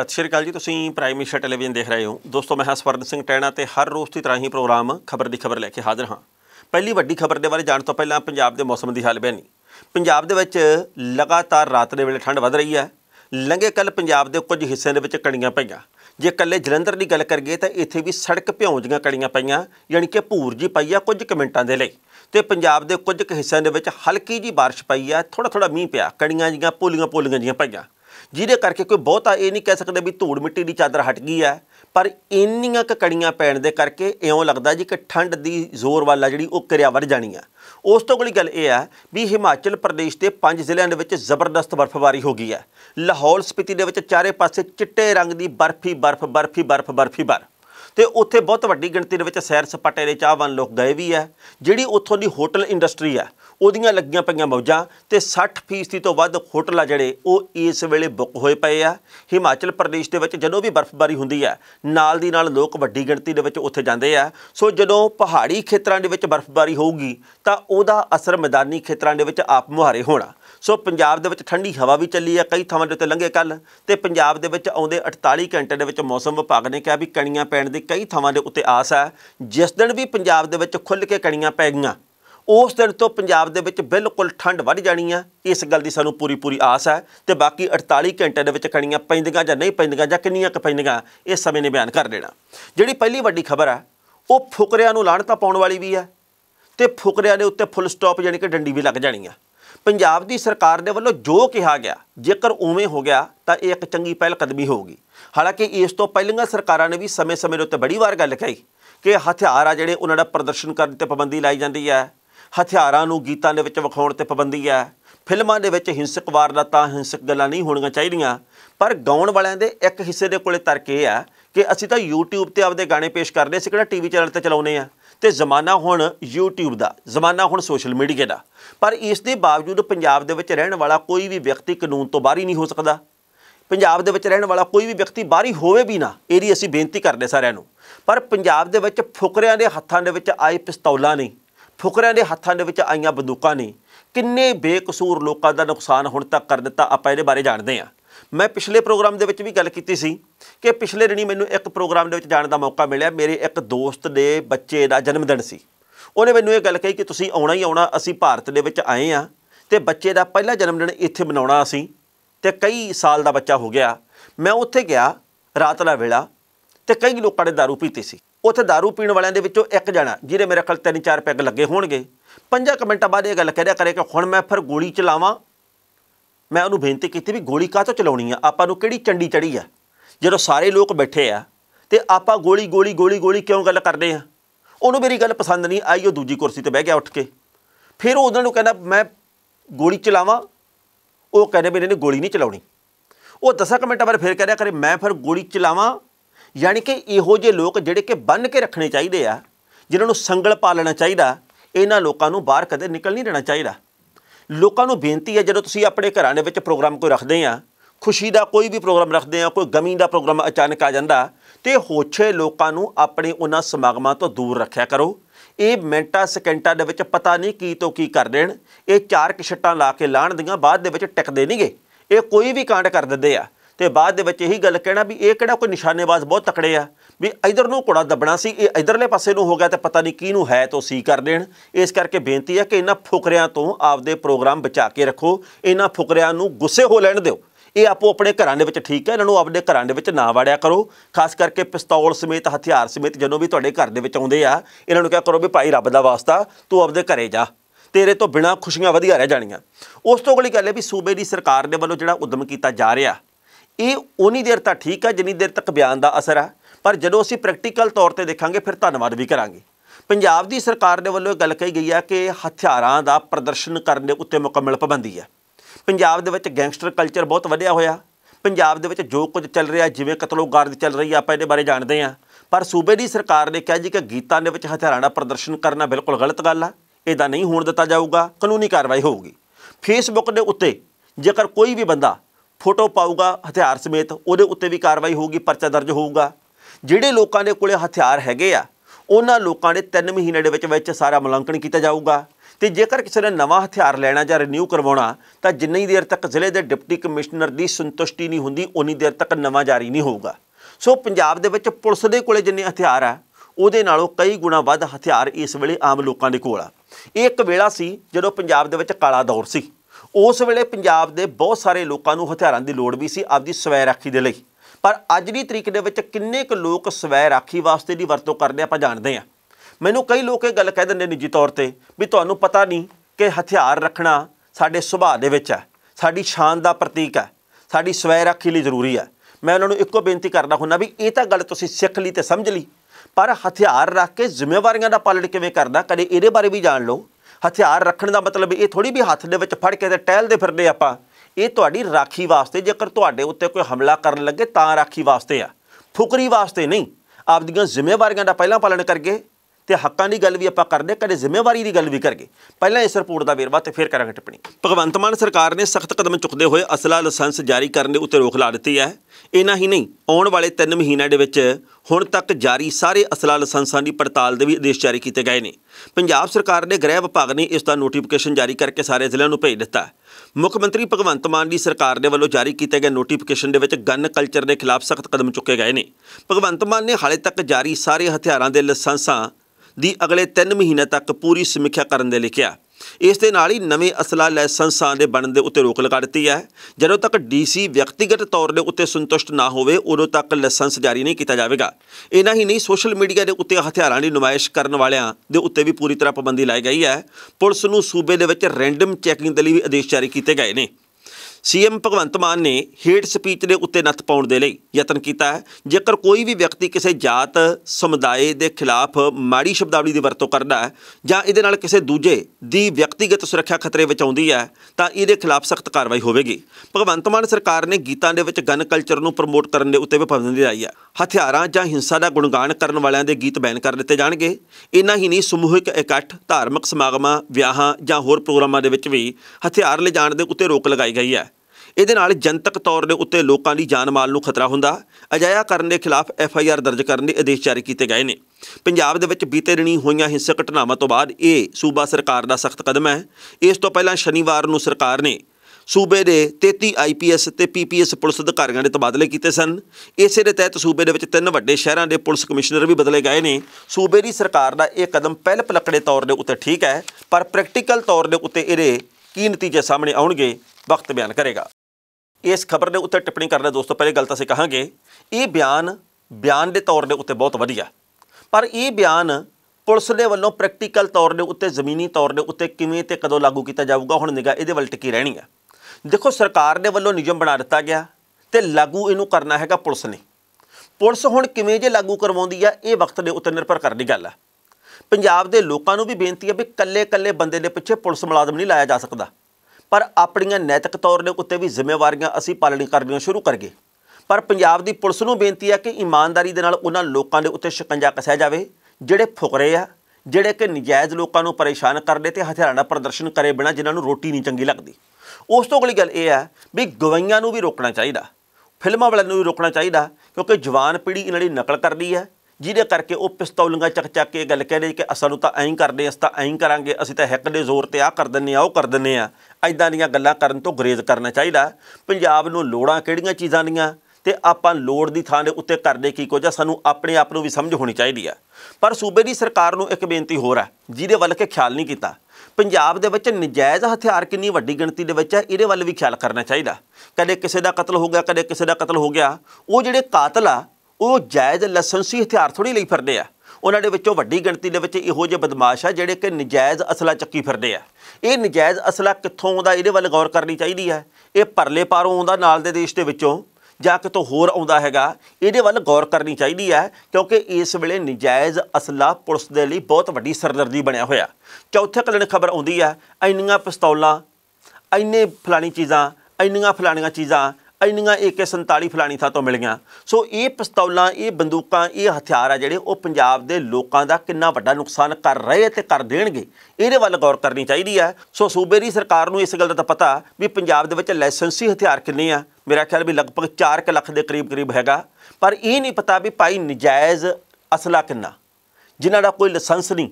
ਸਤਿ ਸ਼੍ਰੀ ਅਕਾਲ ਜੀ ਤੁਸੀਂ ਪ੍ਰਾਈਮ ਮਿਸ਼ਰ ਟੈਲੀਵਿਜ਼ਨ ਦੇਖ ਰਹੇ ਹੋ ਦੋਸਤੋ ਮੈਂ ਹਾਂ ਸਵਰਨ ਸਿੰਘ ਟੈਣਾ ਤੇ ਹਰ ਰੋਜ਼ ਦੀ ਤਰ੍ਹਾਂ ਹੀ ਪ੍ਰੋਗਰਾਮ ਖਬਰ ਦੀ ਖਬਰ ਲੈ ਕੇ ਹਾਜ਼ਰ ਹਾਂ ਪਹਿਲੀ ਵੱਡੀ ਖਬਰ ਦੇ ਬਾਰੇ ਜਾਣ ਤੋਂ ਪਹਿਲਾਂ ਪੰਜਾਬ ਦੇ ਮੌਸਮ ਦੀ ਹਾਲ ਬਿਆਨੀ ਪੰਜਾਬ ਦੇ ਵਿੱਚ ਲਗਾਤਾਰ ਰਾਤ ਦੇ ਵੇਲੇ ਠੰਡ ਵਧ ਰਹੀ ਹੈ ਲੰਘੇ ਕੱਲ ਪੰਜਾਬ ਦੇ ਕੁਝ ਹਿੱਸਿਆਂ ਦੇ ਵਿੱਚ ਕਣੀਆਂ ਪਈਆਂ ਜੇ ਕੱਲੇ ਜਲੰਧਰ ਦੀ ਗੱਲ ਕਰੀਏ ਤਾਂ ਇੱਥੇ ਵੀ ਸੜਕ ਭਿਉਂਜੀਆਂ ਕਣੀਆਂ ਪਈਆਂ ਯਾਨੀ ਕਿ ਭੂਰ ਜੀ ਪਈ ਆ ਕੁਝ ਕਮਿੰਟਾਂ ਦੇ ਲਈ ਤੇ ਪੰਜਾਬ ਦੇ ਕੁਝ ਕੁ ਹਿੱਸਿਆਂ ਦੇ ਵਿੱਚ ਹਲਕੀ ਜੀ بارش ਪਈ ਆ ਥੋੜਾ ਥੋੜਾ ਮੀਂਹ ਪਿਆ ਕਣੀਆਂ ਜੀਆਂ ਪੋਲੀਆਂ ਪੋਲੀਆਂ ਜੀਆਂ ਪਈਆਂ ਜਿਹਦੇ ਕਰਕੇ ਕੋਈ ਬਹੁਤਾ ਇਹ ਨਹੀਂ ਕਹਿ ਸਕਦੇ ਵੀ ਧੂੜ ਮਿੱਟੀ ਦੀ ਚਾਦਰ ਹਟ ਗਈ ਹੈ ਪਰ ਇੰਨੀਆਂ ਕ ਕੜੀਆਂ ਪੈਣ ਦੇ ਕਰਕੇ ਇਉਂ ਲੱਗਦਾ ਜੀ ਕਿ ਠੰਡ ਦੀ ਜ਼ੋਰ ਵਾਲਾ ਜਿਹੜੀ ਉਹ ਕਿਰਿਆ ਵਰ ਜਾਣੀ ਆ ਉਸ ਤੋਂ ਅਗਲੀ ਗੱਲ ਇਹ ਆ ਵੀ ਹਿਮਾਚਲ ਪ੍ਰਦੇਸ਼ ਦੇ ਪੰਜ ਜ਼ਿਲ੍ਹਿਆਂ ਦੇ ਵਿੱਚ ਜ਼ਬਰਦਸਤ ਬਰਫ਼ਬਾਰੀ ਹੋ ਗਈ ਹੈ ਲਾਹੌਲ ਸਪੀਤੀ ਦੇ ਵਿੱਚ ਚਾਰੇ ਪਾਸੇ ਚਿੱਟੇ ਰੰਗ ਦੀ ਬਰਫ਼ੀ ਬਰਫ਼ ਬਰਫ਼ੀ ਬਰਫ਼ ਬਰਫ਼ੀ ਬਰ ਤੇ ਉੱਥੇ ਬਹੁਤ ਵੱਡੀ ਗਿਣਤੀ ਦੇ ਵਿੱਚ ਸੈਰ ਸਪਾਟੇ ਦੇ ਚਾਹਵਾਨ ਲੋਕ ਗਏ ਵੀ ਹੈ ਜਿਹੜੀ ਉੱਥੋਂ ਦੀ ਹੋਟਲ ਇੰਡਸਟਰੀ ਹੈ ਉਹਦੀਆਂ ਲੱਗੀਆਂ ਪਈਆਂ ਮੌਜਾਂ ਤੇ 60% ਤੋਂ ਵੱਧ ਹੋਟਲ ਆ ਜਿਹੜੇ ਉਹ ਇਸ ਵੇਲੇ ਬੁੱਕ ਹੋਏ ਪਏ ਆ ਹਿਮਾਚਲ ਪ੍ਰਦੇਸ਼ ਦੇ ਵਿੱਚ ਜਦੋਂ ਵੀ ਬਰਫ਼ਬਾਰੀ ਹੁੰਦੀ ਹੈ ਨਾਲ ਦੀ ਨਾਲ ਲੋਕ ਵੱਡੀ ਗਿਣਤੀ ਦੇ ਵਿੱਚ ਉੱਥੇ ਜਾਂਦੇ ਆ ਸੋ ਜਦੋਂ ਪਹਾੜੀ ਖੇਤਰਾਂ ਦੇ ਵਿੱਚ ਬਰਫ਼ਬਾਰੀ ਹੋਊਗੀ ਤਾਂ ਉਹਦਾ ਅਸਰ ਮੈਦਾਨੀ ਖੇਤਰਾਂ ਦੇ ਵਿੱਚ ਆਪ ਮੁਹਾਰੇ ਹੋਣਾ ਸੋ ਪੰਜਾਬ ਦੇ ਵਿੱਚ ਠੰਡੀ ਹਵਾ ਵੀ ਚੱਲੀ ਹੈ ਕਈ ਥਾਵਾਂ ਦੇ ਉੱਤੇ ਲੰਘੇ ਕੱਲ ਤੇ ਪੰਜਾਬ ਦੇ ਵਿੱਚ ਆਉਂਦੇ 48 ਘੰਟੇ ਦੇ ਵਿੱਚ ਮੌਸਮ ਵਿਭਾਗ ਨੇ ਕਿਹਾ ਵੀ ਕਣੀਆਂ ਪੈਣ ਦੀ ਕਈ ਥਾਵਾਂ ਦੇ ਉੱਤੇ ਆਸ ਹੈ ਜਿਸ ਦਿਨ ਵੀ ਪੰਜਾਬ ਦੇ ਵਿੱਚ ਖੁੱਲ ਕੇ ਕਣੀਆਂ ਪੈ ਗਈਆਂ ਉਸ ਦਿਨ ਤੋਂ ਪੰਜਾਬ ਦੇ ਵਿੱਚ ਬਿਲਕੁਲ ਠੰਡ ਵੱਧ ਜਾਣੀ ਆ ਇਸ ਗੱਲ ਦੀ ਸਾਨੂੰ ਪੂਰੀ ਪੂਰੀ ਆਸ ਹੈ ਤੇ ਬਾਕੀ 48 ਘੰਟੇ ਦੇ ਵਿੱਚ ਕਣੀਆਂ ਪੈਂਦੀਆਂ ਜਾਂ ਨਹੀਂ ਪੈਂਦੀਆਂ ਜਾਂ ਕਿੰਨੀਆਂ ਕੁ ਪੈਂਦੀਆਂ ਇਹ ਸਮੇਂ ਨੇ ਬਿਆਨ ਕਰ ਦੇਣਾ ਜਿਹੜੀ ਪਹਿਲੀ ਵੱਡੀ ਖਬਰ ਆ ਉਹ ਫੁਕਰਿਆਂ ਨੂੰ ਲਾਣਤਾ ਪਾਉਣ ਵਾਲੀ ਵੀ ਆ ਤੇ ਫੁਕਰਿਆਂ ਦੇ ਉੱਤੇ ਫੁੱਲ ਸਟਾਪ ਯਾਨੀ ਕਿ ਡੰਡੀ ਵੀ ਲੱਗ ਜਾਣੀ ਆ ਪੰਜਾਬ ਦੀ ਸਰਕਾਰ ਦੇ ਵੱਲੋਂ ਜੋ ਕਿਹਾ ਗਿਆ ਜੇਕਰ ਉਵੇਂ ਹੋ ਗਿਆ ਤਾਂ ਇਹ ਇੱਕ ਚੰਗੀ ਪਹਿਲ ਕਦਮੀ ਹੋਊਗੀ ਹਾਲਾਂਕਿ ਇਸ ਤੋਂ ਪਹਿਲਾਂ ਸਰਕਾਰਾਂ ਨੇ ਵੀ ਸਮੇਂ-ਸਮੇਂ ਦੇ ਉੱਤੇ ਬੜੀ ਵਾਰ ਗੱਲ ਕਹੀ ਕਿ ਹਥਿਆਰ ਆ ਜਿਹੜੇ ਉਹਨਾਂ ਦਾ ਪ੍ਰਦਰਸ਼ਨ ਕਰਨ ਤੇ ਪਾਬੰਦੀ ਲਾਈ ਜਾਂਦੀ ਹੈ ਹਥਿਆਰਾਂ ਨੂੰ ਗੀਤਾਂ ਦੇ ਵਿੱਚ ਵਿਖਾਉਣ ਤੇ ਪਾਬੰਦੀ ਹੈ ਫਿਲਮਾਂ ਦੇ ਵਿੱਚ ਹਿੰਸਕ ਵਾਰਦਾਤਾਂ ਹਿੰਸਕ ਗੱਲਾਂ ਨਹੀਂ ਹੋਣੀਆਂ ਚਾਹੀਦੀਆਂ ਪਰ ਗਾਉਣ ਵਾਲਿਆਂ ਦੇ ਇੱਕ ਹਿੱਸੇ ਦੇ ਕੋਲੇ ਤਰਕ ਇਹ ਆ ਕਿ ਅਸੀਂ ਤਾਂ YouTube ਤੇ ਆਪਦੇ ਗਾਣੇ ਪੇਸ਼ ਕਰਦੇ ਸੀ ਕਿਹੜਾ ਟੀਵੀ ਚੈਨਲ ਤੇ ਚਲਾਉਨੇ ਆ ਤੇ ਜ਼ਮਾਨਾ ਹੁਣ YouTube ਦਾ ਜ਼ਮਾਨਾ ਹੁਣ ਸੋਸ਼ਲ ਮੀਡੀਆ ਦਾ ਪਰ ਇਸ ਦੇ ਬਾਵਜੂਦ ਪੰਜਾਬ ਦੇ ਵਿੱਚ ਰਹਿਣ ਵਾਲਾ ਕੋਈ ਵੀ ਵਿਅਕਤੀ ਕਾਨੂੰਨ ਤੋਂ ਬਾਹਰ ਹੀ ਨਹੀਂ ਹੋ ਸਕਦਾ ਪੰਜਾਬ ਦੇ ਵਿੱਚ ਰਹਿਣ ਵਾਲਾ ਕੋਈ ਵੀ ਵਿਅਕਤੀ ਬਾਹਰ ਹੀ ਹੋਵੇ ਵੀ ਨਾ ਇਹਦੀ ਅਸੀਂ ਬੇਨਤੀ ਕਰਦੇ ਸਾਰਿਆਂ ਨੂੰ ਪਰ ਪੰਜਾਬ ਦੇ ਵਿੱਚ ਫੁਕਰਿਆਂ ਦੇ ਹੱਥਾਂ ਦੇ ਵਿੱਚ ਆਏ ਪਿਸਤੌਲਾਂ ਨਹੀਂ ਫੁਕਰਿਆਂ ਦੇ ਹੱਥਾਂ ਦੇ ਵਿੱਚ ਆਈਆਂ ਬੰਦੂਕਾਂ ਨਹੀਂ ਕਿੰਨੇ ਬੇਕਸੂਰ ਲੋਕਾਂ ਦਾ ਨੁਕਸਾਨ ਹੁਣ ਤੱਕ ਕਰ ਦਿੱਤਾ ਆਪਾਂ ਇਹਦੇ ਬਾਰੇ ਜਾਣਦੇ ਹਾਂ ਮੈਂ ਪਿਛਲੇ ਪ੍ਰੋਗਰਾਮ ਦੇ ਵਿੱਚ ਵੀ ਗੱਲ ਕੀਤੀ ਸੀ ਕਿ ਪਿਛਲੇ ਦਿਨੀ ਮੈਨੂੰ ਇੱਕ ਪ੍ਰੋਗਰਾਮ ਦੇ ਵਿੱਚ ਜਾਣ ਦਾ ਮੌਕਾ ਮਿਲਿਆ ਮੇਰੇ ਇੱਕ ਦੋਸਤ ਦੇ ਬੱਚੇ ਦਾ ਜਨਮ ਦਿਨ ਸੀ ਉਹਨੇ ਮੈਨੂੰ ਇਹ ਗੱਲ ਕਹੀ ਕਿ ਤੁਸੀਂ ਆਉਣਾ ਹੀ ਆਉਣਾ ਅਸੀਂ ਭਾਰਤ ਦੇ ਵਿੱਚ ਆਏ ਆ ਤੇ ਬੱਚੇ ਦਾ ਪਹਿਲਾ ਜਨਮ ਦਿਨ ਇੱਥੇ ਮਨਾਉਣਾ ਅਸੀਂ ਤੇ ਕਈ ਸਾਲ ਦਾ ਬੱਚਾ ਹੋ ਗਿਆ ਮੈਂ ਉੱਥੇ ਗਿਆ ਰਾਤ ਦਾ ਵੇਲਾ ਤੇ ਕਈ ਲੋਕਾਂ ਨੇ दारू ਪੀਤੀ ਸੀ ਉੱਥੇ दारू ਪੀਣ ਵਾਲਿਆਂ ਦੇ ਵਿੱਚੋਂ ਇੱਕ ਜਣਾ ਜਿਹਦੇ ਮੇਰੇ ਖਲ ਤਿੰਨ ਚਾਰ ਪੈਗ ਲੱਗੇ ਹੋਣਗੇ ਪੰਜਾਂ ਕਮਿੰਟਾਂ ਬਾਅਦ ਇਹ ਗੱਲ ਕਹਿ ਰਿਹਾ ਕਰੇ ਕਿ ਹੁਣ ਮੈਂ ਫਿਰ ਗੋਲੀ ਚਲਾਵਾਂ ਮੈਂ ਉਹਨੂੰ ਬੇਨਤੀ ਕੀਤੀ ਵੀ ਗੋਲੀ ਕਾਹ ਤੋਂ ਚਲਾਉਣੀ ਆ ਆਪਾਂ ਨੂੰ ਕਿਹੜੀ ਚੰਡੀ ਚੜੀ ਆ ਜਦੋਂ ਸਾਰੇ ਲੋਕ ਬੈਠੇ ਆ ਤੇ ਆਪਾਂ ਗੋਲੀ ਗੋਲੀ ਗੋਲੀ ਗੋਲੀ ਕਿਉਂ ਗੱਲ ਕਰਦੇ ਆ ਉਹਨੂੰ ਮੇਰੀ ਗੱਲ ਪਸੰਦ ਨਹੀਂ ਆਈ ਉਹ ਦੂਜੀ ਕੁਰਸੀ ਤੇ ਬਹਿ ਗਿਆ ਉੱਠ ਕੇ ਫਿਰ ਉਹ ਉਹਨਾਂ ਨੂੰ ਕਹਿੰਦਾ ਮੈਂ ਗੋਲੀ ਚਲਾਵਾਂ ਉਹ ਕਹਿੰਦੇ ਮੇਰੇ ਨੇ ਗੋਲੀ ਨਹੀਂ ਚਲਾਉਣੀ ਉਹ 10 ਮਿੰਟਾਂ ਬਾਅਦ ਫਿਰ ਕਹਿ ਰਿਹਾ ਕਰੇ ਮੈਂ ਫਿਰ ਗੋਲੀ ਚਲਾਵਾਂ ਯਾਨੀ ਕਿ ਇਹੋ ਜਿਹੇ ਲੋਕ ਜਿਹੜੇ ਕਿ ਬੰਨ ਕੇ ਰੱਖਣੇ ਚਾਹੀਦੇ ਆ ਜਿਨ੍ਹਾਂ ਨੂੰ ਸੰਗਲ ਪਾਲਣਾ ਚਾਹੀਦਾ ਇਹਨਾਂ ਲੋਕਾਂ ਨੂੰ ਬਾਹਰ ਕਦੇ ਨਿਕਲ ਨਹੀਂ ਦੇਣਾ ਚਾਹੀਦਾ ਲੋਕਾਂ ਨੂੰ ਬੇਨਤੀ ਹੈ ਜਦੋਂ ਤੁਸੀਂ ਆਪਣੇ ਘਰਾਂ ਦੇ ਵਿੱਚ ਪ੍ਰੋਗਰਾਮ ਕੋਈ ਰੱਖਦੇ ਆ ਖੁਸ਼ੀ ਦਾ ਕੋਈ ਵੀ ਪ੍ਰੋਗਰਾਮ ਰੱਖਦੇ ਆ ਕੋਈ ਗਮੀ ਦਾ ਪ੍ਰੋਗਰਾਮ ਅਚਾਨਕ ਆ ਜਾਂਦਾ ਤੇ ਹੋਛੇ ਲੋਕਾਂ ਨੂੰ ਆਪਣੇ ਉਹਨਾਂ ਸਮਾਗਮਾਂ ਤੋਂ ਦੂਰ ਰੱਖਿਆ ਕਰੋ ਇਹ ਮਿੰਟਾਂ ਸਕਿੰਟਾਂ ਦੇ ਵਿੱਚ ਪਤਾ ਨਹੀਂ ਕੀ ਤੋਂ ਕੀ ਕਰ ਦੇਣ ਇਹ ਚਾਰ ਕਿਸ਼ਟਾਂ ਲਾ ਕੇ ਲਾਣ ਦੀਆਂ ਬਾਅਦ ਦੇ ਵਿੱਚ ਟਿਕਦੇ ਨਹੀਂਗੇ ਇਹ ਕੋਈ ਵੀ ਕਾਂਡ ਕਰ ਦਿੰਦੇ ਆ ਤੇ ਬਾਅਦ ਦੇ ਵਿੱਚ ਇਹੀ ਗੱਲ ਕਹਿਣਾ ਵੀ ਇਹ ਕਿਹੜਾ ਕੋਈ ਨਿਸ਼ਾਨੇਬਾਜ਼ ਬਹੁਤ ਤਕੜੇ ਆ ਵੀ ਇਧਰ ਨੂੰ ਘੋੜਾ ਦੱਬਣਾ ਸੀ ਇਹ ਇਧਰਲੇ ਪਾਸੇ ਨੂੰ ਹੋ ਗਿਆ ਤੇ ਪਤਾ ਨਹੀਂ ਕਿਹਨੂੰ ਹੈ ਤੋਂ ਸੀ ਕਰ ਦੇਣ ਇਸ ਕਰਕੇ ਬੇਨਤੀ ਹੈ ਕਿ ਇਹਨਾਂ ਫੁਕਰਿਆਂ ਤੋਂ ਆਪਦੇ ਪ੍ਰੋਗਰਾਮ ਬਚਾ ਕੇ ਰੱਖੋ ਇਹਨਾਂ ਫੁਕਰਿਆਂ ਨੂੰ ਗੁੱਸੇ ਹੋ ਲੈਣ ਦਿਓ ਇਹ ਆਪੋ ਆਪਣੇ ਘਰਾਂ ਦੇ ਵਿੱਚ ਠੀਕ ਹੈ ਇਹਨਾਂ ਨੂੰ ਆਪਣੇ ਘਰਾਂ ਦੇ ਵਿੱਚ ਨਾ ਵੜਿਆ ਕਰੋ ਖਾਸ ਕਰਕੇ ਪਿਸਤੌਲ ਸਮੇਤ ਹਥਿਆਰ ਸਮੇਤ ਜਦੋਂ ਵੀ ਤੁਹਾਡੇ ਘਰ ਦੇ ਵਿੱਚ ਆਉਂਦੇ ਆ ਇਹਨਾਂ ਨੂੰ ਕਹਿ ਕਰੋ ਵੀ ਭਾਈ ਰੱਬ ਦਾ ਵਾਸਤਾ ਤੂੰ ਆਪਦੇ ਘਰੇ ਜਾ ਤੇਰੇ ਤੋਂ ਬਿਨਾ ਖੁਸ਼ੀਆਂ ਵਧੀਆ ਰਹਿ ਜਾਣੀਆਂ ਉਸ ਤੋਂ ਅਗਲੀ ਗੱਲ ਹੈ ਵੀ ਸੂਬੇ ਦੀ ਸਰਕਾਰ ਦੇ ਵੱਲੋਂ ਜਿਹੜਾ ਉਦਮ ਕੀਤਾ ਜਾ ਰਿਹਾ ਇਹ ਉਨੀ ਦੇਰ ਤੱਕ ਠੀਕ ਹੈ ਜਿੰਨੀ ਦੇਰ ਤੱਕ ਬਿਆਨ ਦਾ ਅਸਰ ਹੈ ਪਰ ਜਦੋਂ ਅਸੀਂ ਪ੍ਰੈਕਟੀਕਲ ਤੌਰ ਤੇ ਦੇਖਾਂਗੇ ਫਿਰ ਧੰਨਵਾਦ ਵੀ ਕਰਾਂਗੇ ਪੰਜਾਬ ਦੀ ਸਰਕਾਰ ਦੇ ਵੱਲੋਂ ਇਹ ਗੱਲ ਕਹੀ ਗਈ ਹੈ ਕਿ ਹਥਿਆਰਾਂ ਦਾ ਪ੍ਰਦਰਸ਼ਨ ਕਰਨ ਦੇ ਉੱਤੇ ਮੁਕੰਮਲ ਪਾਬੰਦੀ ਹੈ ਪੰਜਾਬ ਦੇ ਵਿੱਚ ਗੈਂਗਸਟਰ ਕਲਚਰ ਬਹੁਤ ਵਧਿਆ ਹੋਇਆ ਪੰਜਾਬ ਦੇ ਵਿੱਚ ਜੋ ਕੁਝ ਚੱਲ ਰਿਹਾ ਜਿਵੇਂ ਕਤਲੋਗਾਰਦ ਚੱਲ ਰਹੀ ਆ ਆਪਾਂ ਇਹਦੇ ਬਾਰੇ ਜਾਣਦੇ ਆ ਪਰ ਸੂਬੇ ਦੀ ਸਰਕਾਰ ਨੇ ਕਿਹਾ ਜੀ ਕਿ ਗੀਤਾਂ ਦੇ ਵਿੱਚ ਹਥਿਆਰਾਂ ਦਾ ਪ੍ਰਦਰਸ਼ਨ ਕਰਨਾ ਬਿਲਕੁਲ ਗਲਤ ਗੱਲ ਆ ਇਹਦਾ ਨਹੀਂ ਹੋਣ ਦਿੱਤਾ ਜਾਊਗਾ ਕਾਨੂੰਨੀ ਕਾਰਵਾਈ ਹੋਊਗੀ ਫੇਸਬੁੱਕ ਦੇ ਉੱਤੇ ਜੇਕਰ ਕੋਈ ਵੀ ਬੰਦਾ ਫੋਟੋ ਪਾਊਗਾ ਹਥਿਆਰ ਸਮੇਤ ਉਹਦੇ ਉੱਤੇ ਵੀ ਕਾਰਵਾਈ ਹੋਊਗੀ ਪਰਚਾ ਦਰਜ ਹੋਊਗਾ ਜਿਹੜੇ ਲੋਕਾਂ ਦੇ ਕੋਲੇ ਹਥਿਆਰ ਹੈਗੇ ਆ ਉਹਨਾਂ ਲੋਕਾਂ ਦੇ 3 ਮਹੀਨੇ ਦੇ ਵਿੱਚ ਵਿੱਚ ਸਾਰਾ ਮੁਲਾਂਕਣ ਕੀਤਾ ਜਾਊਗਾ ਤੇ ਜੇਕਰ ਕਿਸੇ ਨੇ ਨਵਾਂ ਹਥਿਆਰ ਲੈਣਾ ਜਾਂ ਰੀਨਿਊ ਕਰਵਾਉਣਾ ਤਾਂ ਜਿੰਨੀ ਦੇਰ ਤੱਕ ਜ਼ਿਲ੍ਹੇ ਦੇ ਡਿਪਟੀ ਕਮਿਸ਼ਨਰ ਦੀ ਸੰਤੁਸ਼ਟੀ ਨਹੀਂ ਹੁੰਦੀ ਉਨੀ ਦੇਰ ਤੱਕ ਨਵਾਂ ਜਾਰੀ ਨਹੀਂ ਹੋਊਗਾ ਸੋ ਪੰਜਾਬ ਦੇ ਵਿੱਚ ਪੁਲਿਸ ਦੇ ਕੋਲੇ ਜਿੰਨੇ ਹਥਿਆਰ ਆ ਉਹਦੇ ਨਾਲੋਂ ਕਈ ਗੁਣਾ ਵੱਧ ਹਥਿਆਰ ਇਸ ਵੇਲੇ ਆਮ ਲੋਕਾਂ ਦੇ ਕੋਲ ਆ ਇਹ ਇੱਕ ਵੇਲਾ ਸੀ ਜਦੋਂ ਪੰਜਾਬ ਦੇ ਵਿੱਚ ਕਾਲਾ ਦੌਰ ਸੀ ਉਸ ਵੇਲੇ ਪੰਜਾਬ ਦੇ ਬਹੁਤ ਸਾਰੇ ਲੋਕਾਂ ਨੂੰ ਹਥਿਆਰਾਂ ਦੀ ਲੋੜ ਵੀ ਸੀ ਆਪਦੀ ਸਵੈ ਰਾਖੀ ਦੇ ਲਈ ਪਰ ਅੱਜ ਦੀ ਤਰੀਕ ਦੇ ਵਿੱਚ ਕਿੰਨੇ ਕੁ ਲੋਕ ਸਵੈ ਰਾਖੀ ਵਾਸਤੇ ਦੀ ਵਰਤੋਂ ਕਰਦੇ ਆਪਾਂ ਜਾਣਦੇ ਆ ਮੈਨੂੰ ਕਈ ਲੋਕ ਇਹ ਗੱਲ ਕਹਿ ਦਿੰਦੇ ਨੇ ਨਿੱਜੀ ਤੌਰ ਤੇ ਵੀ ਤੁਹਾਨੂੰ ਪਤਾ ਨਹੀਂ ਕਿ ਹਥਿਆਰ ਰੱਖਣਾ ਸਾਡੇ ਸੁਭਾਅ ਦੇ ਵਿੱਚ ਹੈ ਸਾਡੀ ਸ਼ਾਨ ਦਾ ਪ੍ਰਤੀਕ ਹੈ ਸਾਡੀ ਸਵੈ ਰਾਖੀ ਲਈ ਜ਼ਰੂਰੀ ਹੈ ਮੈਂ ਉਹਨਾਂ ਨੂੰ ਇੱਕੋ ਬੇਨਤੀ ਕਰਦਾ ਹੁੰਦਾ ਵੀ ਇਹ ਤਾਂ ਗੱਲ ਤੁਸੀਂ ਸਿੱਖ ਲਈ ਤੇ ਸਮਝ ਲਈ ਪਰ ਹਥਿਆਰ ਰੱਖ ਕੇ ਜ਼ਿੰਮੇਵਾਰੀਆਂ ਦਾ ਪਾਲਣ ਕਿਵੇਂ ਕਰਦਾ ਕਦੇ ਇਹਦੇ ਬਾਰੇ ਵੀ ਜਾਣ ਲਓ ਹਥਿਆਰ ਰੱਖਣ ਦਾ ਮਤਲਬ ਇਹ ਥੋੜੀ ਵੀ ਹੱਥ ਦੇ ਵਿੱਚ ਫੜ ਕੇ ਤੇ ਟਹਿਲਦੇ ਫਿਰਦੇ ਆਪਾਂ ਇਹ ਤੁਹਾਡੀ ਰਾਖੀ ਵਾਸਤੇ ਜੇਕਰ ਤੁਹਾਡੇ ਉੱਤੇ ਕੋਈ ਹਮਲਾ ਕਰਨ ਲੱਗੇ ਤਾਂ ਰਾਖੀ ਵਾਸਤੇ ਆ ਫੁਕਰੀ ਵਾਸਤੇ ਨਹੀਂ ਆਪਦੀਆਂ ਜ਼ਿੰਮੇਵਾਰੀਆਂ ਦਾ ਪਹਿਲਾਂ ਪਾਲਣ ਕਰਕੇ ਤੇ ਹੱਕਾਂ ਦੀ ਗੱਲ ਵੀ ਆਪਾਂ ਕਰਦੇ ਕਦੇ ਜ਼ਿੰਮੇਵਾਰੀ ਦੀ ਗੱਲ ਵੀ ਕਰਗੇ ਪਹਿਲਾਂ ਇਸ ਰਿਪੋਰਟ ਦਾ ਵੇਰਵਾ ਤੇ ਫਿਰ ਕਰਾਂਗੇ ਟਿੱਪਣੀ ਭਗਵੰਤ ਮਾਨ ਸਰਕਾਰ ਨੇ ਸਖਤ ਕਦਮ ਚੁੱਕਦੇ ਹੋਏ ਅਸਲਾ ਲਾਇਸੈਂਸ ਜਾਰੀ ਕਰਨ ਦੇ ਉੱਤੇ ਰੋਕ ਲਾ ਦਿੱਤੀ ਹੈ ਇਨਾ ਹੀ ਨਹੀਂ ਆਉਣ ਵਾਲੇ 3 ਮਹੀਨਿਆਂ ਦੇ ਵਿੱਚ ਹੁਣ ਤੱਕ ਜਾਰੀ ਸਾਰੇ ਅਸਲਾ ਲਾਇਸੈਂਸਾਂ ਦੀ ਪੜਤਾਲ ਦੇ ਵੀ ਆਦੇਸ਼ ਜਾਰੀ ਕੀਤੇ ਗਏ ਨੇ ਪੰਜਾਬ ਸਰਕਾਰ ਦੇ ਗ੍ਰਹਿ ਵਿਭਾਗ ਨੇ ਇਸ ਦਾ ਨੋਟੀਫਿਕੇਸ਼ਨ ਜਾਰੀ ਕਰਕੇ ਸਾਰੇ ਜ਼ਿਲ੍ਹਿਆਂ ਨੂੰ ਭੇਜ ਦਿੱਤਾ ਮੁੱਖ ਮੰਤਰੀ ਭਗਵੰਤ ਮਾਨ ਦੀ ਸਰਕਾਰ ਦੇ ਵੱਲੋਂ ਜਾਰੀ ਕੀਤੇ ਗਏ ਨੋਟੀਫਿਕੇਸ਼ਨ ਦੇ ਵਿੱਚ ਗਨ ਕਲਚਰ ਦੇ ਖਿਲਾਫ ਸਖਤ ਕਦਮ ਚੁੱਕੇ ਗਏ ਨੇ ਭਗਵੰਤ ਮਾਨ ਨੇ ਹਾਲੇ ਤੱਕ ਜਾਰੀ ਸਾਰੇ ਹਥਿਆਰਾਂ ਦੇ ਲਾਇਸੈਂਸਾਂ ਦੀ ਅਗਲੇ 3 ਮਹੀਨੇ ਤੱਕ ਪੂਰੀ ਸਮੀਖਿਆ ਕਰਨ ਦੇ ਲਿਖਿਆ ਇਸ ਦੇ ਨਾਲ ਹੀ ਨਵੇਂ ਅਸਲਾ ਲਾਇਸੈਂਸਾਂ ਦੇ ਬਣਨ ਦੇ ਉੱਤੇ ਰੋਕ ਲਗਾ ਦਿੱਤੀ ਹੈ ਜਦੋਂ ਤੱਕ ਡੀਸੀ ਵਿਅਕਤੀਗਤ ਤੌਰ ਦੇ ਉੱਤੇ ਸੰਤੁਸ਼ਟ ਨਾ ਹੋਵੇ ਉਦੋਂ ਤੱਕ ਲਾਇਸੈਂਸ ਜਾਰੀ ਨਹੀਂ ਕੀਤਾ ਜਾਵੇਗਾ ਇਹਨਾਂ ਹੀ ਨਹੀਂ ਸੋਸ਼ਲ ਮੀਡੀਆ ਦੇ ਉੱਤੇ ਹਥਿਆਰਾਂ ਦੀ ਨੁਮਾਇਸ਼ ਕਰਨ ਵਾਲਿਆਂ ਦੇ ਉੱਤੇ ਵੀ ਪੂਰੀ ਤਰ੍ਹਾਂ ਪਾਬੰਦੀ ਲਾਈ ਗਈ ਹੈ ਪੁਲਿਸ ਨੂੰ ਸੂਬੇ ਦੇ ਵਿੱਚ ਰੈਂਡਮ ਚੈਕਿੰਗ ਦੇ ਲਈ ਵੀ ਆਦੇਸ਼ ਜਾਰੀ ਕੀਤੇ ਗਏ ਨੇ ਸੀਐਮ ਭਗਵੰਤ ਮਾਨ ਨੇ ਹੇਟ ਸਪੀਚ ਦੇ ਉੱਤੇ ਨੱਥ ਪਾਉਣ ਦੇ ਲਈ ਯਤਨ ਕੀਤਾ ਹੈ ਜੇਕਰ ਕੋਈ ਵੀ ਵਿਅਕਤੀ ਕਿਸੇ ਜਾਤ ਸਮੁਦਾਇ ਦੇ ਖਿਲਾਫ ਮਾੜੀ ਸ਼ਬਦਾਵਲੀ ਦੀ ਵਰਤੋਂ ਕਰਦਾ ਹੈ ਜਾਂ ਇਹਦੇ ਨਾਲ ਕਿਸੇ ਦੂਜੇ ਦੀ ਵਿਅਕਤੀਗਤ ਸੁਰੱਖਿਆ ਖਤਰੇ ਵਿੱਚ ਆਉਂਦੀ ਹੈ ਤਾਂ ਇਹਦੇ ਖਿਲਾਫ ਸਖਤ ਕਾਰਵਾਈ ਹੋਵੇਗੀ ਭਗਵੰਤ ਮਾਨ ਸਰਕਾਰ ਨੇ ਗੀਤਾਂ ਦੇ ਵਿੱਚ ਗਨ ਕਲਚਰ ਨੂੰ ਪ੍ਰਮੋਟ ਕਰਨ ਦੇ ਉੱਤੇ ਵੀ ਪਾਬੰਦੀ ਲਾਈ ਹੈ ਹਥਿਆਰਾਂ ਜਾਂ ਹਿੰਸਾ ਦਾ ਗੁਣਗਾਨ ਕਰਨ ਵਾਲਿਆਂ ਦੇ ਗੀਤ ਬੈਨ ਕਰ ਦਿੱਤੇ ਜਾਣਗੇ ਇਨਾ ਹੀ ਨਹੀਂ ਸਮੂਹਿਕ ਇਕੱਠ ਧਾਰਮਿਕ ਸਮਾਗਮਾਂ ਵਿਆਹਾਂ ਜਾਂ ਹੋਰ ਪ੍ਰੋਗਰਾਮਾਂ ਦੇ ਵਿੱਚ ਵੀ ਹਥਿਆਰ ਲਿਜਾਣ ਦੇ ਉੱਤੇ ਰੋਕ ਲਗਾਈ ਗਈ ਹੈ ਇਹਦੇ ਨਾਲ ਜਨਤਕ ਤੌਰ ਦੇ ਉੱਤੇ ਲੋਕਾਂ ਦੀ ਜਾਨ ਮਾਲ ਨੂੰ ਖਤਰਾ ਹੁੰਦਾ ਅਜਾਇਆ ਕਰਨ ਦੇ ਖਿਲਾਫ ਐਫ ਆਈ ਆਰ ਦਰਜ ਕਰਨ ਦੇ ਆਦੇਸ਼ ਜਾਰੀ ਕੀਤੇ ਗਏ ਨੇ ਪੰਜਾਬ ਦੇ ਵਿੱਚ ਬੀਤੇ ਦਿਨੀ ਹੋਈਆਂ ਹਿੰਸਕ ਘਟਨਾਵਾਂ ਤੋਂ ਬਾਅਦ ਇਹ ਸੂਬਾ ਸਰਕਾਰ ਦਾ ਸਖਤ ਕਦਮ ਹੈ ਇਸ ਤੋਂ ਪਹਿਲਾਂ ਸ਼ਨੀਵਾਰ ਨੂੰ ਸਰਕਾਰ ਨੇ ਸੂਬੇ ਦੇ 33 ਆਈਪੀਐਸ ਤੇ ਪੀਪੀਐਸ ਪੁਲਿਸ ਅਧਿਕਾਰੀਆਂ ਦੇ ਤਬਾਦਲੇ ਕੀਤੇ ਸਨ ਇਸੇ ਦੇ ਤਹਿਤ ਸੂਬੇ ਦੇ ਵਿੱਚ ਤਿੰਨ ਵੱਡੇ ਸ਼ਹਿਰਾਂ ਦੇ ਪੁਲਿਸ ਕਮਿਸ਼ਨਰ ਵੀ ਬਦਲੇ ਗਏ ਨੇ ਸੂਬੇ ਦੀ ਸਰਕਾਰ ਦਾ ਇਹ ਕਦਮ ਪਹਿਲ ਪਲਕੜੇ ਤੌਰ ਦੇ ਉੱਤੇ ਠੀਕ ਹੈ ਪਰ ਪ੍ਰੈਕਟੀਕਲ ਤੌਰ ਦੇ ਉੱਤੇ ਇਹਦੇ ਕੀ ਨਤੀਜੇ ਸਾਹਮਣੇ ਆਉਣਗੇ ਵਕਤ ਬਿਆਨ ਕਰੇਗਾ ਇਸ ਖਬਰ ਦੇ ਉੱਤੇ ਟਿੱਪਣੀ ਕਰਨਾ ਦੋਸਤੋ ਪਹਿਲੇ ਗੱਲ ਤਾਂ ਅਸੀਂ ਕਹਾਂਗੇ ਇਹ ਬਿਆਨ ਬਿਆਨ ਦੇ ਤੌਰ ਦੇ ਉੱਤੇ ਬਹੁਤ ਵਧੀਆ ਪਰ ਇਹ ਬਿਆਨ ਪੁਲਿਸ ਦੇ ਵੱਲੋਂ ਪ੍ਰੈਕਟੀਕਲ ਤੌਰ ਦੇ ਉੱਤੇ ਜ਼ਮੀਨੀ ਤੌਰ ਦੇ ਉੱਤੇ ਕਿਵੇਂ ਤੇ ਕਦੋਂ ਲਾਗੂ ਕੀਤਾ ਜਾਊਗਾ ਹੁਣ ਨਿਗਾ ਇਹਦੇ ਵੱਲ ਟਿਕੀ ਰਹਿਣੀ ਆ ਦੇਖੋ ਸਰਕਾਰ ਦੇ ਵੱਲੋਂ ਨਿਯਮ ਬਣਾ ਦਿੱਤਾ ਗਿਆ ਤੇ ਲਾਗੂ ਇਹਨੂੰ ਕਰਨਾ ਹੈਗਾ ਪੁਲਿਸ ਨੇ ਪੁਲਿਸ ਹੁਣ ਕਿਵੇਂ ਜੇ ਲਾਗੂ ਕਰਵਾਉਂਦੀ ਆ ਇਹ ਵਕਤ ਦੇ ਉੱਤੇ ਨਿਰਭਰ ਕਰਦੀ ਗੱਲ ਆ ਪੰਜਾਬ ਦੇ ਲੋਕਾਂ ਨੂੰ ਵੀ ਬੇਨਤੀ ਆ ਵੀ ਕੱਲੇ ਕੱਲੇ ਬੰਦੇ ਦੇ ਪਿੱਛੇ ਪੁਲਿਸ ਮੁਲਾਜ਼ਮ ਨਹੀਂ ਲਾਇਆ ਜਾ ਸਕਦਾ ਪਰ ਆਪਣੀਆਂ ਨੈਤਿਕ ਤੌਰ ਦੇ ਉੱਤੇ ਵੀ ਜ਼ਿੰਮੇਵਾਰੀਆਂ ਅਸੀਂ ਪਾਲਣੀ ਕਰਨੀਆਂ ਸ਼ੁਰੂ ਕਰ ਗਏ ਪਰ ਪੰਜਾਬ ਦੀ ਪੁਲਿਸ ਨੂੰ ਬੇਨਤੀ ਹੈ ਕਿ ਇਮਾਨਦਾਰੀ ਦੇ ਨਾਲ ਉਹਨਾਂ ਲੋਕਾਂ ਦੇ ਉੱਤੇ ਸ਼ਿਕੰਜਾ ਕਸਿਆ ਜਾਵੇ ਜਿਹੜੇ ਫੁਕਰੇ ਆ ਜਿਹੜੇ ਕਿ ਨਜਾਇਜ਼ ਲੋਕਾਂ ਨੂੰ ਪਰੇਸ਼ਾਨ ਕਰਦੇ ਤੇ ਹਥਿਆਰਾਂ ਦਾ ਪ੍ਰਦਰਸ਼ਨ ਕਰੇ ਬਿਨਾਂ ਜਿਨ੍ਹਾਂ ਨੂੰ ਰੋਟੀ ਨਹੀਂ ਚੰਗੀ ਲੱਗਦੀ ਉਸ ਤੋਂ ਅਗਲੀ ਗੱਲ ਇਹ ਹੈ ਵੀ ਗਵਈਆਂ ਨੂੰ ਵੀ ਰੋਕਣਾ ਚਾਹੀਦਾ ਫਿਲਮਾਂ ਵਾਲਿਆਂ ਨੂੰ ਵੀ ਰੋਕਣਾ ਚਾਹੀਦਾ ਕਿਉਂਕਿ ਜਵਾਨ ਪੀੜ੍ਹੀ ਇਹਨਾਂ ਦੀ ਨਕਲ ਕਰਦੀ ਹੈ ਜਿਹਦੇ ਕਰਕੇ ਉਹ ਪਿਸਤੌਲੀਆਂ ਚੱਕ ਚੱਕ ਕੇ ਗੱਲ ਕਹਿੰਦੇ ਕਿ ਅਸਾਂ ਨੂੰ ਤਾਂ ਐਂ ਕਰਦੇ ਅਸ ਤਾਂ ਐਂ ਕਰਾਂਗੇ ਅਸੀਂ ਤਾਂ ਹੱਕ ਦੇ ਜ਼ੋਰ ਤੇ ਆ ਕਰ ਦਿੰਨੇ ਆ ਉਹ ਕਰ ਦਿੰਨੇ ਆ ਐਦਾਂ ਦੀਆਂ ਗੱਲਾਂ ਕਰਨ ਤੋਂ ਗਰੇਜ਼ ਕਰਨਾ ਚਾਹੀਦਾ ਪੰਜਾਬ ਨੂੰ ਲੋੜਾਂ ਕਿਹੜੀਆਂ ਚੀਜ਼ਾਂ ਦੀਆਂ ਤੇ ਆਪਾਂ ਲੋੜ ਦੀ ਥਾਂ ਦੇ ਉੱਤੇ ਕਰਦੇ ਕੀ ਕੁਝ ਆ ਸਾਨੂੰ ਆਪਣੇ ਆਪ ਨੂੰ ਵੀ ਸਮਝ ਹੋਣੀ ਚਾਹੀਦੀ ਆ ਪਰ ਸੂਬੇ ਦੀ ਸਰਕਾਰ ਨੂੰ ਇੱਕ ਬੇਨਤੀ ਹੋਰ ਆ ਜਿਹਦੇ ਵੱਲ ਕੇ ਖਿਆਲ ਨਹੀਂ ਕੀਤਾ ਪੰਜਾਬ ਦੇ ਵਿੱਚ ਨਜਾਇਜ਼ ਹਥਿਆਰ ਕਿੰਨੀ ਵੱਡੀ ਗਿਣਤੀ ਦੇ ਵਿੱਚ ਆ ਇਹਦੇ ਵੱਲ ਵੀ ਖਿਆਲ ਕਰਨਾ ਚਾਹੀਦਾ ਕਦੇ ਕਿਸੇ ਦਾ ਕਤਲ ਹੋ ਗਿਆ ਕਦੇ ਕਿਸੇ ਦਾ ਕਤਲ ਹੋ ਗਿਆ ਉਹ ਜਿਹੜੇ ਕਾਤਲ ਆ ਉਹ ਜਾਇਜ਼ ਲਾਇਸੈਂਸੀ ਹਥਿਆਰ ਥੋੜੀ ਲਈ ਫਿਰਦੇ ਆ ਉਹਨਾਂ ਦੇ ਵਿੱਚੋਂ ਵੱਡੀ ਗਿਣਤੀ ਦੇ ਵਿੱਚ ਇਹੋ ਜਿਹੇ ਬਦਮਾਸ਼ ਆ ਜਿਹੜੇ ਕਿ ਨਜਾਇਜ਼ ਅਸਲਾ ਚੱਕੀ ਫਿਰਦੇ ਆ ਇਹ ਨਜਾਇਜ਼ ਅਸਲਾ ਕਿੱਥੋਂ ਆਉਂਦਾ ਇਹਦੇ ਵੱਲ ਗੌਰ ਕਰਨੀ ਚਾਹੀਦੀ ਹੈ ਇਹ ਪਰਲੇ ਪਾਰੋਂ ਆਉਂਦਾ ਨਾਲ ਦੇ ਦੇਸ਼ ਦੇ ਵਿੱਚੋਂ ਜਾਂ ਕਿਤੋਂ ਹੋਰ ਆਉਂਦਾ ਹੈਗਾ ਇਹਦੇ ਵੱਲ ਗੌਰ ਕਰਨੀ ਚਾਹੀਦੀ ਹੈ ਕਿਉਂਕਿ ਇਸ ਵੇਲੇ ਨਜਾਇਜ਼ ਅਸਲਾ ਪੁਲਿਸ ਦੇ ਲਈ ਬਹੁਤ ਵੱਡੀ ਸਰਦਰਦੀ ਬਣਿਆ ਹੋਇਆ ਚੌਥੇ ਕਲਣ ਖਬਰ ਆਉਂਦੀ ਹੈ ਐਨੀਆਂ ਪਿਸਤੌਲਾਂ ਐਨੇ ਫਲਾਣੀ ਚੀਜ਼ਾਂ ਐਨੀਆਂ ਫਲਾਣੀਆਂ ਚੀਜ਼ਾਂ ਇੰਨੀਆਂ AK47 ਫਲਾਣੀ ਥਾਂ ਤੋਂ ਮਿਲੀਆਂ ਸੋ ਇਹ ਪਿਸਤੌਲਾਂ ਇਹ ਬੰਦੂਕਾਂ ਇਹ ਹਥਿਆਰ ਆ ਜਿਹੜੇ ਉਹ ਪੰਜਾਬ ਦੇ ਲੋਕਾਂ ਦਾ ਕਿੰਨਾ ਵੱਡਾ ਨੁਕਸਾਨ ਕਰ ਰਹੇ ਤੇ ਕਰ ਦੇਣਗੇ ਇਹਦੇ ਵੱਲ ਗੌਰ ਕਰਨੀ ਚਾਹੀਦੀ ਹੈ ਸੋ ਸੂਬੇ ਦੀ ਸਰਕਾਰ ਨੂੰ ਇਸ ਗੱਲ ਦਾ ਤਾਂ ਪਤਾ ਵੀ ਪੰਜਾਬ ਦੇ ਵਿੱਚ ਲਾਇਸੈਂਸੀ ਹਥਿਆਰ ਕਿੰਨੇ ਆ ਮੇਰਾ ਖਿਆਲ ਵੀ ਲਗਭਗ 4 ਲੱਖ ਦੇ ਕਰੀਬ ਕਰੀਬ ਹੈਗਾ ਪਰ ਇਹ ਨਹੀਂ ਪਤਾ ਵੀ ਭਾਈ ਨਜਾਇਜ਼ ਅਸਲਾ ਕਿੰਨਾ ਜਿਨ੍ਹਾਂ ਦਾ ਕੋਈ ਲਾਇਸੈਂਸ ਨਹੀਂ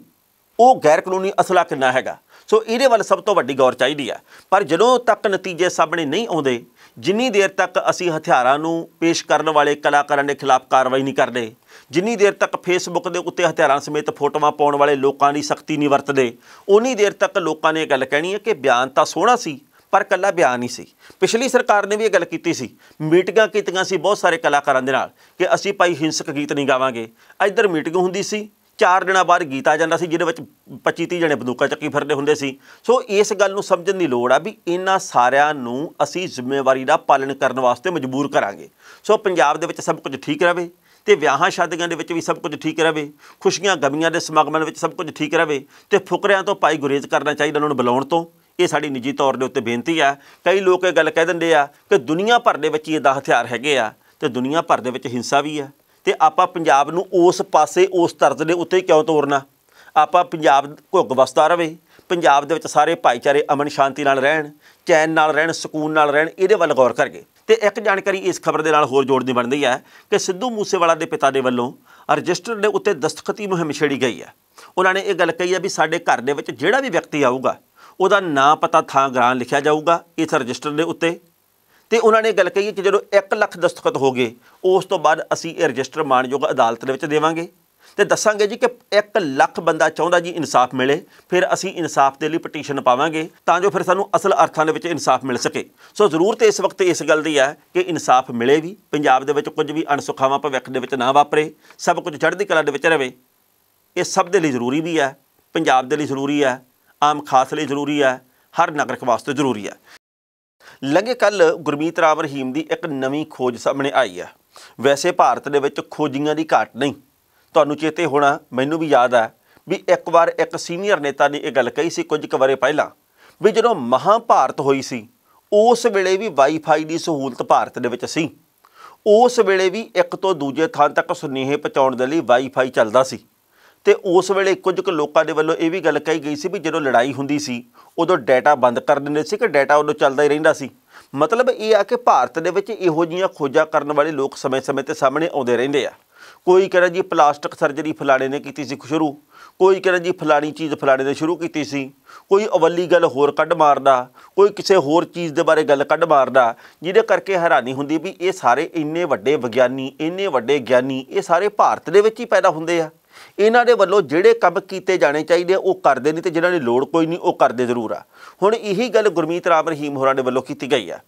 ਉਹ ਗੈਰ ਕਾਨੂੰਨੀ ਅਸਲਾ ਕਿੰਨਾ ਹੈਗਾ ਸੋ ਇਹਦੇ ਵੱਲ ਸਭ ਤੋਂ ਵੱਡੀ ਗੌਰ ਚਾਹੀਦੀ ਹੈ ਪਰ ਜਦੋਂ ਤੱਕ ਨਤੀਜੇ ਸਾਹਮਣੇ ਨਹੀਂ ਆਉਂਦੇ ਜਿੰਨੀ ਦੇਰ ਤੱਕ ਅਸੀਂ ਹਥਿਆਰਾਂ ਨੂੰ ਪੇਸ਼ ਕਰਨ ਵਾਲੇ ਕਲਾਕਾਰਾਂ ਦੇ ਖਿਲਾਫ ਕਾਰਵਾਈ ਨਹੀਂ ਕਰਦੇ ਜਿੰਨੀ ਦੇਰ ਤੱਕ ਫੇਸਬੁੱਕ ਦੇ ਉੱਤੇ ਹਥਿਆਰਾਂ ਸਮੇਤ ਫੋਟੋਆਂ ਪਾਉਣ ਵਾਲੇ ਲੋਕਾਂ ਦੀ ਸਖਤੀ ਨਹੀਂ ਵਰਤਦੇ ਉਨੀ ਦੇਰ ਤੱਕ ਲੋਕਾਂ ਨੇ ਇਹ ਗੱਲ ਕਹਿਣੀ ਹੈ ਕਿ ਬਿਆਨ ਤਾਂ ਸੋਹਣਾ ਸੀ ਪਰ ਕੱਲਾ ਬਿਆਨ ਨਹੀਂ ਸੀ ਪਿਛਲੀ ਸਰਕਾਰ ਨੇ ਵੀ ਇਹ ਗੱਲ ਕੀਤੀ ਸੀ ਮੀਟਿੰਗਾਂ ਕੀਤੀਆਂ ਸੀ ਬਹੁਤ ਸਾਰੇ ਕਲਾਕਾਰਾਂ ਦੇ ਨਾਲ ਕਿ ਅਸੀਂ ਭਾਈ ਹਿੰਸਕ ਗੀਤ ਨਹੀਂ ਗਾਵਾਂਗੇ ਇੱਧਰ ਮੀਟਿੰਗ ਹੁੰਦੀ ਸੀ ਚਾਰ ਦਿਨਾਂ ਬਾਅਦ ਗੀਤਾ ਜਾਂਦਾ ਸੀ ਜਿਹਦੇ ਵਿੱਚ 25-30 ਜਣੇ ਬੰਦੂਕਾਂ ਚੱਕੀ ਫਿਰਦੇ ਹੁੰਦੇ ਸੀ ਸੋ ਇਸ ਗੱਲ ਨੂੰ ਸਮਝਣ ਦੀ ਲੋੜ ਆ ਵੀ ਇਹਨਾਂ ਸਾਰਿਆਂ ਨੂੰ ਅਸੀਂ ਜ਼ਿੰਮੇਵਾਰੀ ਦਾ ਪਾਲਣ ਕਰਨ ਵਾਸਤੇ ਮਜਬੂਰ ਕਰਾਂਗੇ ਸੋ ਪੰਜਾਬ ਦੇ ਵਿੱਚ ਸਭ ਕੁਝ ਠੀਕ ਰਹੇ ਤੇ ਵਿਆਹਾਂ ਸ਼ਾਦੀਆਂ ਦੇ ਵਿੱਚ ਵੀ ਸਭ ਕੁਝ ਠੀਕ ਰਹੇ ਖੁਸ਼ੀਆਂ ਗਮੀਆਂ ਦੇ ਸਮਾਗਮਾਂ ਵਿੱਚ ਸਭ ਕੁਝ ਠੀਕ ਰਹੇ ਤੇ ਫੁਕਰਿਆਂ ਤੋਂ ਪਾਈ ਗੁਰੇਜ਼ ਕਰਨਾ ਚਾਹੀਦਾ ਉਹਨਾਂ ਨੂੰ ਬੁਲਾਉਣ ਤੋਂ ਇਹ ਸਾਡੀ ਨਿੱਜੀ ਤੌਰ ਦੇ ਉੱਤੇ ਬੇਨਤੀ ਆ ਕਈ ਲੋਕ ਇਹ ਗੱਲ ਕਹਿ ਦਿੰਦੇ ਆ ਕਿ ਦੁਨੀਆ ਭਰ ਦੇ ਵਿੱਚ ਇਹ ਦਾ ਹਥਿਆਰ ਹੈਗੇ ਆ ਤੇ ਦੁਨੀਆ ਭਰ ਦੇ ਵਿੱਚ ਹਿੰਸਾ ਵੀ ਆ ਤੇ ਆਪਾਂ ਪੰਜਾਬ ਨੂੰ ਉਸ ਪਾਸੇ ਉਸ ਤਰਜ਼ ਦੇ ਉੱਤੇ ਕਿਉਂ ਤੋਰਨਾ ਆਪਾਂ ਪੰਜਾਬ ਘੁੱਗ ਵਸਦਾ ਰਵੇ ਪੰਜਾਬ ਦੇ ਵਿੱਚ ਸਾਰੇ ਭਾਈਚਾਰੇ ਅਮਨ ਸ਼ਾਂਤੀ ਨਾਲ ਰਹਿਣ ਚੈਨ ਨਾਲ ਰਹਿਣ ਸਕੂਨ ਨਾਲ ਰਹਿਣ ਇਹਦੇ ਵੱਲ ਗੌਰ ਕਰਗੇ ਤੇ ਇੱਕ ਜਾਣਕਾਰੀ ਇਸ ਖਬਰ ਦੇ ਨਾਲ ਹੋਰ ਜੋੜਨੀ ਬਣਦੀ ਹੈ ਕਿ ਸਿੱਧੂ ਮੂਸੇਵਾਲਾ ਦੇ ਪਿਤਾ ਦੇ ਵੱਲੋਂ ਰਜਿਸਟਰ ਦੇ ਉੱਤੇ ਦਸਤਖਤੀ ਮੁਹਿੰਮ ਛੇੜੀ ਗਈ ਹੈ ਉਹਨਾਂ ਨੇ ਇਹ ਗੱਲ ਕਹੀ ਹੈ ਵੀ ਸਾਡੇ ਘਰ ਦੇ ਵਿੱਚ ਜਿਹੜਾ ਵੀ ਵਿਅਕਤੀ ਆਊਗਾ ਉਹਦਾ ਨਾਂ ਪਤਾ ਥਾਂ ਗ੍ਰਾਂ ਲਿਖਿਆ ਜਾਊਗਾ ਇਸ ਰਜਿਸਟਰ ਦੇ ਉੱਤੇ ਤੇ ਉਹਨਾਂ ਨੇ ਗੱਲ ਕਹੀ ਕਿ ਜਦੋਂ 1 ਲੱਖ ਦਸਤਖਤ ਹੋ ਗਏ ਉਸ ਤੋਂ ਬਾਅਦ ਅਸੀਂ ਇਹ ਰਜਿਸਟਰ ਮਾਨਯੋਗ ਅਦਾਲਤ ਦੇ ਵਿੱਚ ਦੇਵਾਂਗੇ ਤੇ ਦੱਸਾਂਗੇ ਜੀ ਕਿ 1 ਲੱਖ ਬੰਦਾ ਚਾਹੁੰਦਾ ਜੀ ਇਨਸਾਫ ਮਿਲੇ ਫਿਰ ਅਸੀਂ ਇਨਸਾਫ ਦੇ ਲਈ ਪਟੀਸ਼ਨ ਪਾਵਾਂਗੇ ਤਾਂ ਜੋ ਫਿਰ ਸਾਨੂੰ ਅਸਲ ਅਰਥਾਂ ਦੇ ਵਿੱਚ ਇਨਸਾਫ ਮਿਲ ਸਕੇ ਸੋ ਜ਼ਰੂਰ ਤੇ ਇਸ ਵਕਤ ਇਸ ਗੱਲ ਦੀ ਹੈ ਕਿ ਇਨਸਾਫ ਮਿਲੇ ਵੀ ਪੰਜਾਬ ਦੇ ਵਿੱਚ ਕੁਝ ਵੀ ਅਣਸੁਖਾਵਾਂ ਭਵਿੱਖ ਦੇ ਵਿੱਚ ਨਾ ਵਾਪਰੇ ਸਭ ਕੁਝ ਚੜ੍ਹਦੀ ਕਲਾ ਦੇ ਵਿੱਚ ਰਹੇ ਇਹ ਸਭ ਦੇ ਲਈ ਜ਼ਰੂਰੀ ਵੀ ਹੈ ਪੰਜਾਬ ਦੇ ਲਈ ਜ਼ਰੂਰੀ ਹੈ ਆਮ ਖਾਸ ਲਈ ਜ਼ਰੂਰੀ ਹੈ ਹਰ ਨਾਗਰਿਕ ਵਾਸਤੇ ਜ਼ਰੂਰੀ ਹੈ ਲੰਘੇ ਕੱਲ ਗੁਰਮੀਤ ਰਾਮ ਰਹੀਮ ਦੀ ਇੱਕ ਨਵੀਂ ਖੋਜ ਸਾਹਮਣੇ ਆਈ ਹੈ ਵੈਸੇ ਭਾਰਤ ਦੇ ਵਿੱਚ ਖੋਜੀਆਂ ਦੀ ਘਾਟ ਨਹੀਂ ਤੁਹਾਨੂੰ ਚੇਤੇ ਹੋਣਾ ਮੈਨੂੰ ਵੀ ਯਾਦ ਹੈ ਵੀ ਇੱਕ ਵਾਰ ਇੱਕ ਸੀਨੀਅਰ ਨੇਤਾ ਨੇ ਇਹ ਗੱਲ ਕਹੀ ਸੀ ਕੁਝ ਕਵਰੇ ਪਹਿਲਾਂ ਵੀ ਜਦੋਂ ਮਹਾਭਾਰਤ ਹੋਈ ਸੀ ਉਸ ਵੇਲੇ ਵੀ ਵਾਈਫਾਈ ਦੀ ਸਹੂਲਤ ਭਾਰਤ ਦੇ ਵਿੱਚ ਸੀ ਉਸ ਵੇਲੇ ਵੀ ਇੱਕ ਤੋਂ ਦੂਜੇ ਥਾਂ ਤੱਕ ਸੁਨੇਹੇ ਪਹੁੰਚਾਉਣ ਦੇ ਲਈ ਵਾਈਫਾਈ ਚੱਲਦਾ ਸੀ ਤੇ ਉਸ ਵੇਲੇ ਕੁਝ ਕੁ ਲੋਕਾਂ ਦੇ ਵੱਲੋਂ ਇਹ ਵੀ ਗੱਲ ਕਹੀ ਗਈ ਸੀ ਵੀ ਜਦੋਂ ਲੜਾਈ ਹੁੰਦੀ ਸੀ ਉਦੋਂ ਡਾਟਾ ਬੰਦ ਕਰ ਦਿੰਦੇ ਸੀ ਕਿ ਡਾਟਾ ਉਦੋਂ ਚੱਲਦਾ ਹੀ ਰਹਿੰਦਾ ਸੀ ਮਤਲਬ ਇਹ ਆ ਕਿ ਭਾਰਤ ਦੇ ਵਿੱਚ ਇਹੋ ਜੀਆਂ ਖੋਜਾਂ ਕਰਨ ਵਾਲੇ ਲੋਕ ਸਮੇਂ-ਸਮੇਂ ਤੇ ਸਾਹਮਣੇ ਆਉਂਦੇ ਰਹਿੰਦੇ ਆ ਕੋਈ ਕਹਿੰਦਾ ਜੀ ਪਲਾਸਟਿਕ ਸਰਜਰੀ ਫਲਾਣੇ ਨੇ ਕੀਤੀ ਸੀ ਸ਼ੁਰੂ ਕੋਈ ਕਹਿੰਦਾ ਜੀ ਫਲਾਣੀ ਚੀਜ਼ ਫਲਾਣੇ ਨੇ ਸ਼ੁਰੂ ਕੀਤੀ ਸੀ ਕੋਈ ਅਵੱਲੀ ਗੱਲ ਹੋਰ ਕੱਢ ਮਾਰਦਾ ਕੋਈ ਕਿਸੇ ਹੋਰ ਚੀਜ਼ ਦੇ ਬਾਰੇ ਗੱਲ ਕੱਢ ਮਾਰਦਾ ਜਿਹਦੇ ਕਰਕੇ ਹੈਰਾਨੀ ਹੁੰਦੀ ਵੀ ਇਹ ਸਾਰੇ ਇੰਨੇ ਵੱਡੇ ਵਿਗਿਆਨੀ ਇੰਨੇ ਵੱਡੇ ਗਿਆਨੀ ਇਹ ਸਾਰੇ ਭਾਰਤ ਦੇ ਵਿੱਚ ਹੀ ਪੈਦਾ ਹੁੰਦੇ ਆ ਇਹਨਾਂ ਦੇ ਵੱਲੋਂ ਜਿਹੜੇ ਕੰਮ ਕੀਤੇ ਜਾਣੇ ਚਾਹੀਦੇ ਉਹ ਕਰਦੇ ਨਹੀਂ ਤੇ ਜਿਨ੍ਹਾਂ ਦੀ ਲੋੜ ਕੋਈ ਨਹੀਂ ਉਹ ਕਰਦੇ ਜ਼ਰੂਰ ਆ ਹੁਣ ਇਹੀ ਗੱਲ ਗੁਰਮੀਤ ਰਾਮ ਰਹੀਮ ਹੋਰਾਂ ਦੇ ਵੱਲੋਂ ਕੀਤੀ ਗਈ ਆ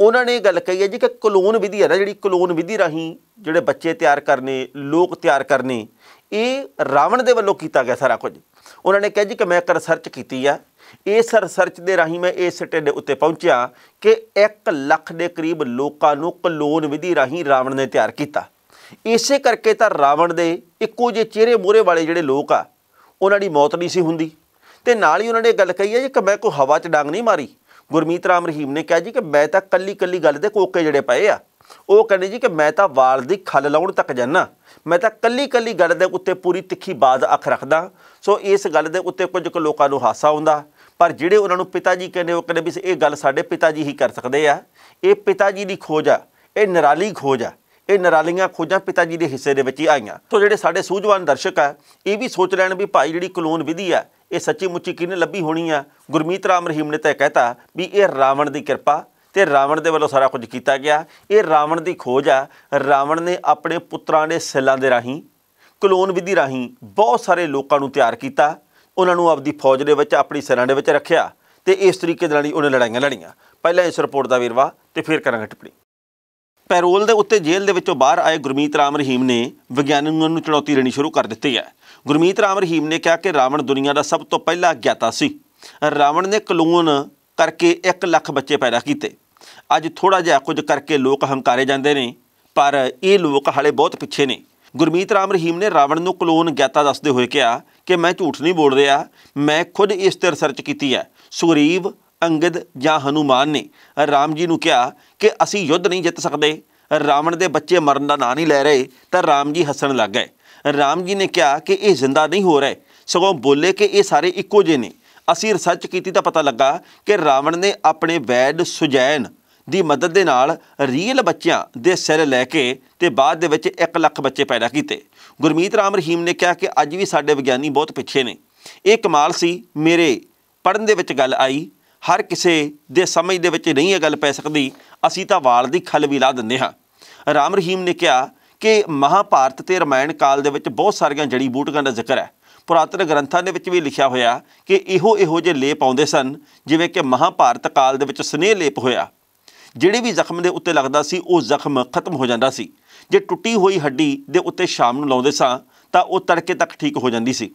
ਉਹਨਾਂ ਨੇ ਇਹ ਗੱਲ ਕਹੀ ਹੈ ਜੀ ਕਿ ਕਲੋਨ ਵਿਧੀ ਹੈ ਨਾ ਜਿਹੜੀ ਕਲੋਨ ਵਿਧੀ ਰਾਹੀਂ ਜਿਹੜੇ ਬੱਚੇ ਤਿਆਰ ਕਰਨੇ ਲੋਕ ਤਿਆਰ ਕਰਨੇ ਇਹ ਰਾਵਣ ਦੇ ਵੱਲੋਂ ਕੀਤਾ ਗਿਆ ਸਾਰਾ ਕੁਝ ਉਹਨਾਂ ਨੇ ਕਿਹਾ ਜੀ ਕਿ ਮੈਂ ਇੱਕ ਰਿਸਰਚ ਕੀਤੀ ਆ ਇਸ ਰਿਸਰਚ ਦੇ ਰਾਹੀਂ ਮੈਂ ਇਸ ਸਿੱਟੇ ਦੇ ਉੱਤੇ ਪਹੁੰਚਿਆ ਕਿ 1 ਲੱਖ ਦੇ ਕਰੀਬ ਲੋਕਾਂ ਨੂੰ ਕਲੋਨ ਵਿਧੀ ਰਾਹੀਂ ਰਾਵਣ ਨੇ ਤਿਆਰ ਕੀਤਾ ਇਸੇ ਕਰਕੇ ਤਾਂ ਰਾਵਣ ਦੇ ਇੱਕੋ ਜਿਹੇ ਚਿਹਰੇ ਮੂਰੇ ਵਾਲੇ ਜਿਹੜੇ ਲੋਕ ਆ ਉਹਨਾਂ ਦੀ ਮੌਤ ਨਹੀਂ ਸੀ ਹੁੰਦੀ ਤੇ ਨਾਲ ਹੀ ਉਹਨਾਂ ਨੇ ਗੱਲ ਕਹੀ ਹੈ ਜੀ ਕਿ ਮੈਂ ਕੋਈ ਹਵਾ 'ਚ ਡਾਂਗ ਨਹੀਂ ਮਾਰੀ ਗੁਰਮੀਤ ਰਾਮ ਰਹੀਮ ਨੇ ਕਿਹਾ ਜੀ ਕਿ ਮੈਂ ਤਾਂ ਕੱਲੀ ਕੱਲੀ ਗੱਲ ਦੇ ਕੋਕੇ ਜਿਹੜੇ ਪਏ ਆ ਉਹ ਕਹਿੰਦੇ ਜੀ ਕਿ ਮੈਂ ਤਾਂ ਵਾਲ ਦੀ ਖੱਲ ਲਾਉਣ ਤੱਕ ਜਾਣਾ ਮੈਂ ਤਾਂ ਕੱਲੀ ਕੱਲੀ ਗੱਲ ਦੇ ਉੱਤੇ ਪੂਰੀ ਤਿੱਖੀ ਬਾਜ਼ ਅੱਖ ਰੱਖਦਾ ਸੋ ਇਸ ਗੱਲ ਦੇ ਉੱਤੇ ਕੁਝ ਕੁ ਲੋਕਾਂ ਨੂੰ ਹਾਸਾ ਆਉਂਦਾ ਪਰ ਜਿਹੜੇ ਉਹਨਾਂ ਨੂੰ ਪਿਤਾ ਜੀ ਕਹਿੰਦੇ ਉਹ ਕਹਿੰਦੇ ਵੀ ਇਹ ਗੱਲ ਸਾਡੇ ਪਿਤਾ ਜੀ ਹੀ ਕਰ ਸਕਦੇ ਆ ਇਹ ਪਿਤਾ ਜੀ ਦੀ ਖੋਜ ਆ ਇਹ ਨਿਰਾਲੀ ਖੋਜ ਆ ਇਹ ਨਰਾਲੀਆਂ ਖੋਜਾਂ ਪਿਤਾ ਜੀ ਦੇ ਹਿੱਸੇ ਦੇ ਵਿੱਚ ਹੀ ਆਈਆਂ ਤੋਂ ਜਿਹੜੇ ਸਾਡੇ ਸੂਝਵਾਨ ਦਰਸ਼ਕ ਆ ਇਹ ਵੀ ਸੋਚ ਲੈਣ ਵੀ ਭਾਈ ਜਿਹੜੀ ਕਲੋਨ ਵਿਧੀ ਆ ਇਹ ਸੱਚੀ ਮੁੱਚੀ ਕਿੰਨੇ ਲੱਭੀ ਹੋਣੀ ਆ ਗੁਰਮੀਤ ਰਾਮ ਰਹੀਮ ਨੇ ਤਾਂ ਕਹਿਤਾ ਵੀ ਇਹ ਰਾਵਣ ਦੀ ਕਿਰਪਾ ਤੇ ਰਾਵਣ ਦੇ ਵੱਲੋਂ ਸਾਰਾ ਕੁਝ ਕੀਤਾ ਗਿਆ ਇਹ ਰਾਵਣ ਦੀ ਖੋਜ ਆ ਰਾਵਣ ਨੇ ਆਪਣੇ ਪੁੱਤਰਾਂ ਦੇ ਸੈੱਲਾਂ ਦੇ ਰਾਹੀਂ ਕਲੋਨ ਵਿਧੀ ਰਾਹੀਂ ਬਹੁਤ ਸਾਰੇ ਲੋਕਾਂ ਨੂੰ ਤਿਆਰ ਕੀਤਾ ਉਹਨਾਂ ਨੂੰ ਆਪਦੀ ਫੌਜ ਦੇ ਵਿੱਚ ਆਪਣੀ ਸੈਨਾ ਦੇ ਵਿੱਚ ਰੱਖਿਆ ਤੇ ਇਸ ਤਰੀਕੇ ਦੇ ਨਾਲ ਹੀ ਉਹਨੇ ਲੜਾਈਆਂ ਲੜੀਆਂ ਪਹਿਲਾਂ ਇਸ ਰਿਪੋਰਟ ਦਾ ਵੇਰਵਾ ਤੇ ਫਿਰ ਕਰਾਂਗੇ ਟਿੱਪਣੀ ਪੈਰੋਲ ਦੇ ਉੱਤੇ ਜੇਲ੍ਹ ਦੇ ਵਿੱਚੋਂ ਬਾਹਰ ਆਏ ਗੁਰਮੀਤ ਰਾਮ ਰਹੀਮ ਨੇ ਵਿਗਿਆਨੀਆਂ ਨੂੰ ਚੁਣੌਤੀ ਦੇਣੀ ਸ਼ੁਰੂ ਕਰ ਦਿੱਤੀ ਹੈ ਗੁਰਮੀਤ ਰਾਮ ਰਹੀਮ ਨੇ ਕਿਹਾ ਕਿ ਰਾਵਣ ਦੁਨੀਆ ਦਾ ਸਭ ਤੋਂ ਪਹਿਲਾ ਗਿਆਤਾ ਸੀ ਰਾਵਣ ਨੇ ਕਲੂਨ ਕਰਕੇ 1 ਲੱਖ ਬੱਚੇ ਪੈਦਾ ਕੀਤੇ ਅੱਜ ਥੋੜਾ ਜਿਹਾ ਕੁਝ ਕਰਕੇ ਲੋਕ ਹੰਕਾਰੇ ਜਾਂਦੇ ਨੇ ਪਰ ਇਹ ਲੋਕ ਹਾਲੇ ਬਹੁਤ ਪਿੱਛੇ ਨੇ ਗੁਰਮੀਤ ਰਾਮ ਰਹੀਮ ਨੇ ਰਾਵਣ ਨੂੰ ਕਲੋਨ ਗਿਆਤਾ ਦੱਸਦੇ ਹੋਏ ਕਿਹਾ ਕਿ ਮੈਂ ਝੂਠ ਨਹੀਂ ਬੋਲ ਰਿਹਾ ਮੈਂ ਖੁਦ ਇਸ ਤੇ ਰਿਸਰਚ ਕੀਤੀ ਹੈ ਸੁਗਰੀਵ ਅੰਗਦ ਜਾਂ ਹਨੂਮਾਨ ਨੇ ਰਾਮ ਜੀ ਨੂੰ ਕਿਹਾ ਕਿ ਅਸੀਂ ਯੁੱਧ ਨਹੀਂ ਜਿੱਤ ਸਕਦੇ ਰਾਵਣ ਦੇ ਬੱਚੇ ਮਰਨ ਦਾ ਨਾਂ ਨਹੀਂ ਲੈ ਰਹੇ ਤਾਂ ਰਾਮ ਜੀ ਹੱਸਣ ਲੱਗ ਗਏ ਰਾਮ ਜੀ ਨੇ ਕਿਹਾ ਕਿ ਇਹ ਜ਼ਿੰਦਾ ਨਹੀਂ ਹੋ ਰਹੇ ਸਗੋਂ ਬੋਲੇ ਕਿ ਇਹ ਸਾਰੇ ਇੱਕੋ ਜਿਹੇ ਨੇ ਅਸੀਂ ਰਿਸਰਚ ਕੀਤੀ ਤਾਂ ਪਤਾ ਲੱਗਾ ਕਿ ਰਾਵਣ ਨੇ ਆਪਣੇ ਵੈਦ ਸੁਜੈਨ ਦੀ ਮਦਦ ਦੇ ਨਾਲ ਰੀਅਲ ਬੱਚਿਆਂ ਦੇ ਸਿਰ ਲੈ ਕੇ ਤੇ ਬਾਅਦ ਦੇ ਵਿੱਚ 1 ਲੱਖ ਬੱਚੇ ਪੈਦਾ ਕੀਤੇ ਗੁਰਮੀਤ ਰਾਮ ਰਹੀਮ ਨੇ ਕਿਹਾ ਕਿ ਅੱਜ ਵੀ ਸਾਡੇ ਵਿਗਿਆਨੀ ਬਹੁਤ ਪਿੱਛੇ ਨੇ ਇਹ ਕਮਾਲ ਸੀ ਮੇਰੇ ਪੜਨ ਦੇ ਵਿੱਚ ਗੱਲ ਆਈ ਹਰ ਕਿਸੇ ਦੇ ਸਮਝ ਦੇ ਵਿੱਚ ਨਹੀਂ ਇਹ ਗੱਲ ਪੈ ਸਕਦੀ ਅਸੀਂ ਤਾਂ ਵਾਲ ਦੀ ਖਲ ਵੀ ਲਾ ਦਿੰਦੇ ਹਾਂ ਰਾਮ ਰਹੀਮ ਨੇ ਕਿਹਾ ਕਿ ਮਹਾਭਾਰਤ ਤੇ ਰਮਾਇਣ ਕਾਲ ਦੇ ਵਿੱਚ ਬਹੁਤ ਸਾਰੀਆਂ ਜੜੀ ਬੂਟੀਆਂ ਦਾ ਜ਼ਿਕਰ ਹੈ ਪੁਰਾਤਨ ਗ੍ਰੰਥਾਂ ਦੇ ਵਿੱਚ ਵੀ ਲਿਖਿਆ ਹੋਇਆ ਕਿ ਇਹੋ ਇਹੋ ਜਿਹੇ ਲੇਪ ਆਉਂਦੇ ਸਨ ਜਿਵੇਂ ਕਿ ਮਹਾਭਾਰਤ ਕਾਲ ਦੇ ਵਿੱਚ ਸਨੇਹ ਲੇਪ ਹੋਇਆ ਜਿਹੜੇ ਵੀ ਜ਼ਖਮ ਦੇ ਉੱਤੇ ਲੱਗਦਾ ਸੀ ਉਹ ਜ਼ਖਮ ਖਤਮ ਹੋ ਜਾਂਦਾ ਸੀ ਜੇ ਟੁੱਟੀ ਹੋਈ ਹੱਡੀ ਦੇ ਉੱਤੇ ਸ਼ਾਮ ਨੂੰ ਲਾਉਂਦੇ ਸਾਂ ਤਾਂ ਉਹ ਤੜਕੇ ਤੱਕ ਠੀਕ ਹੋ ਜਾਂਦੀ ਸੀ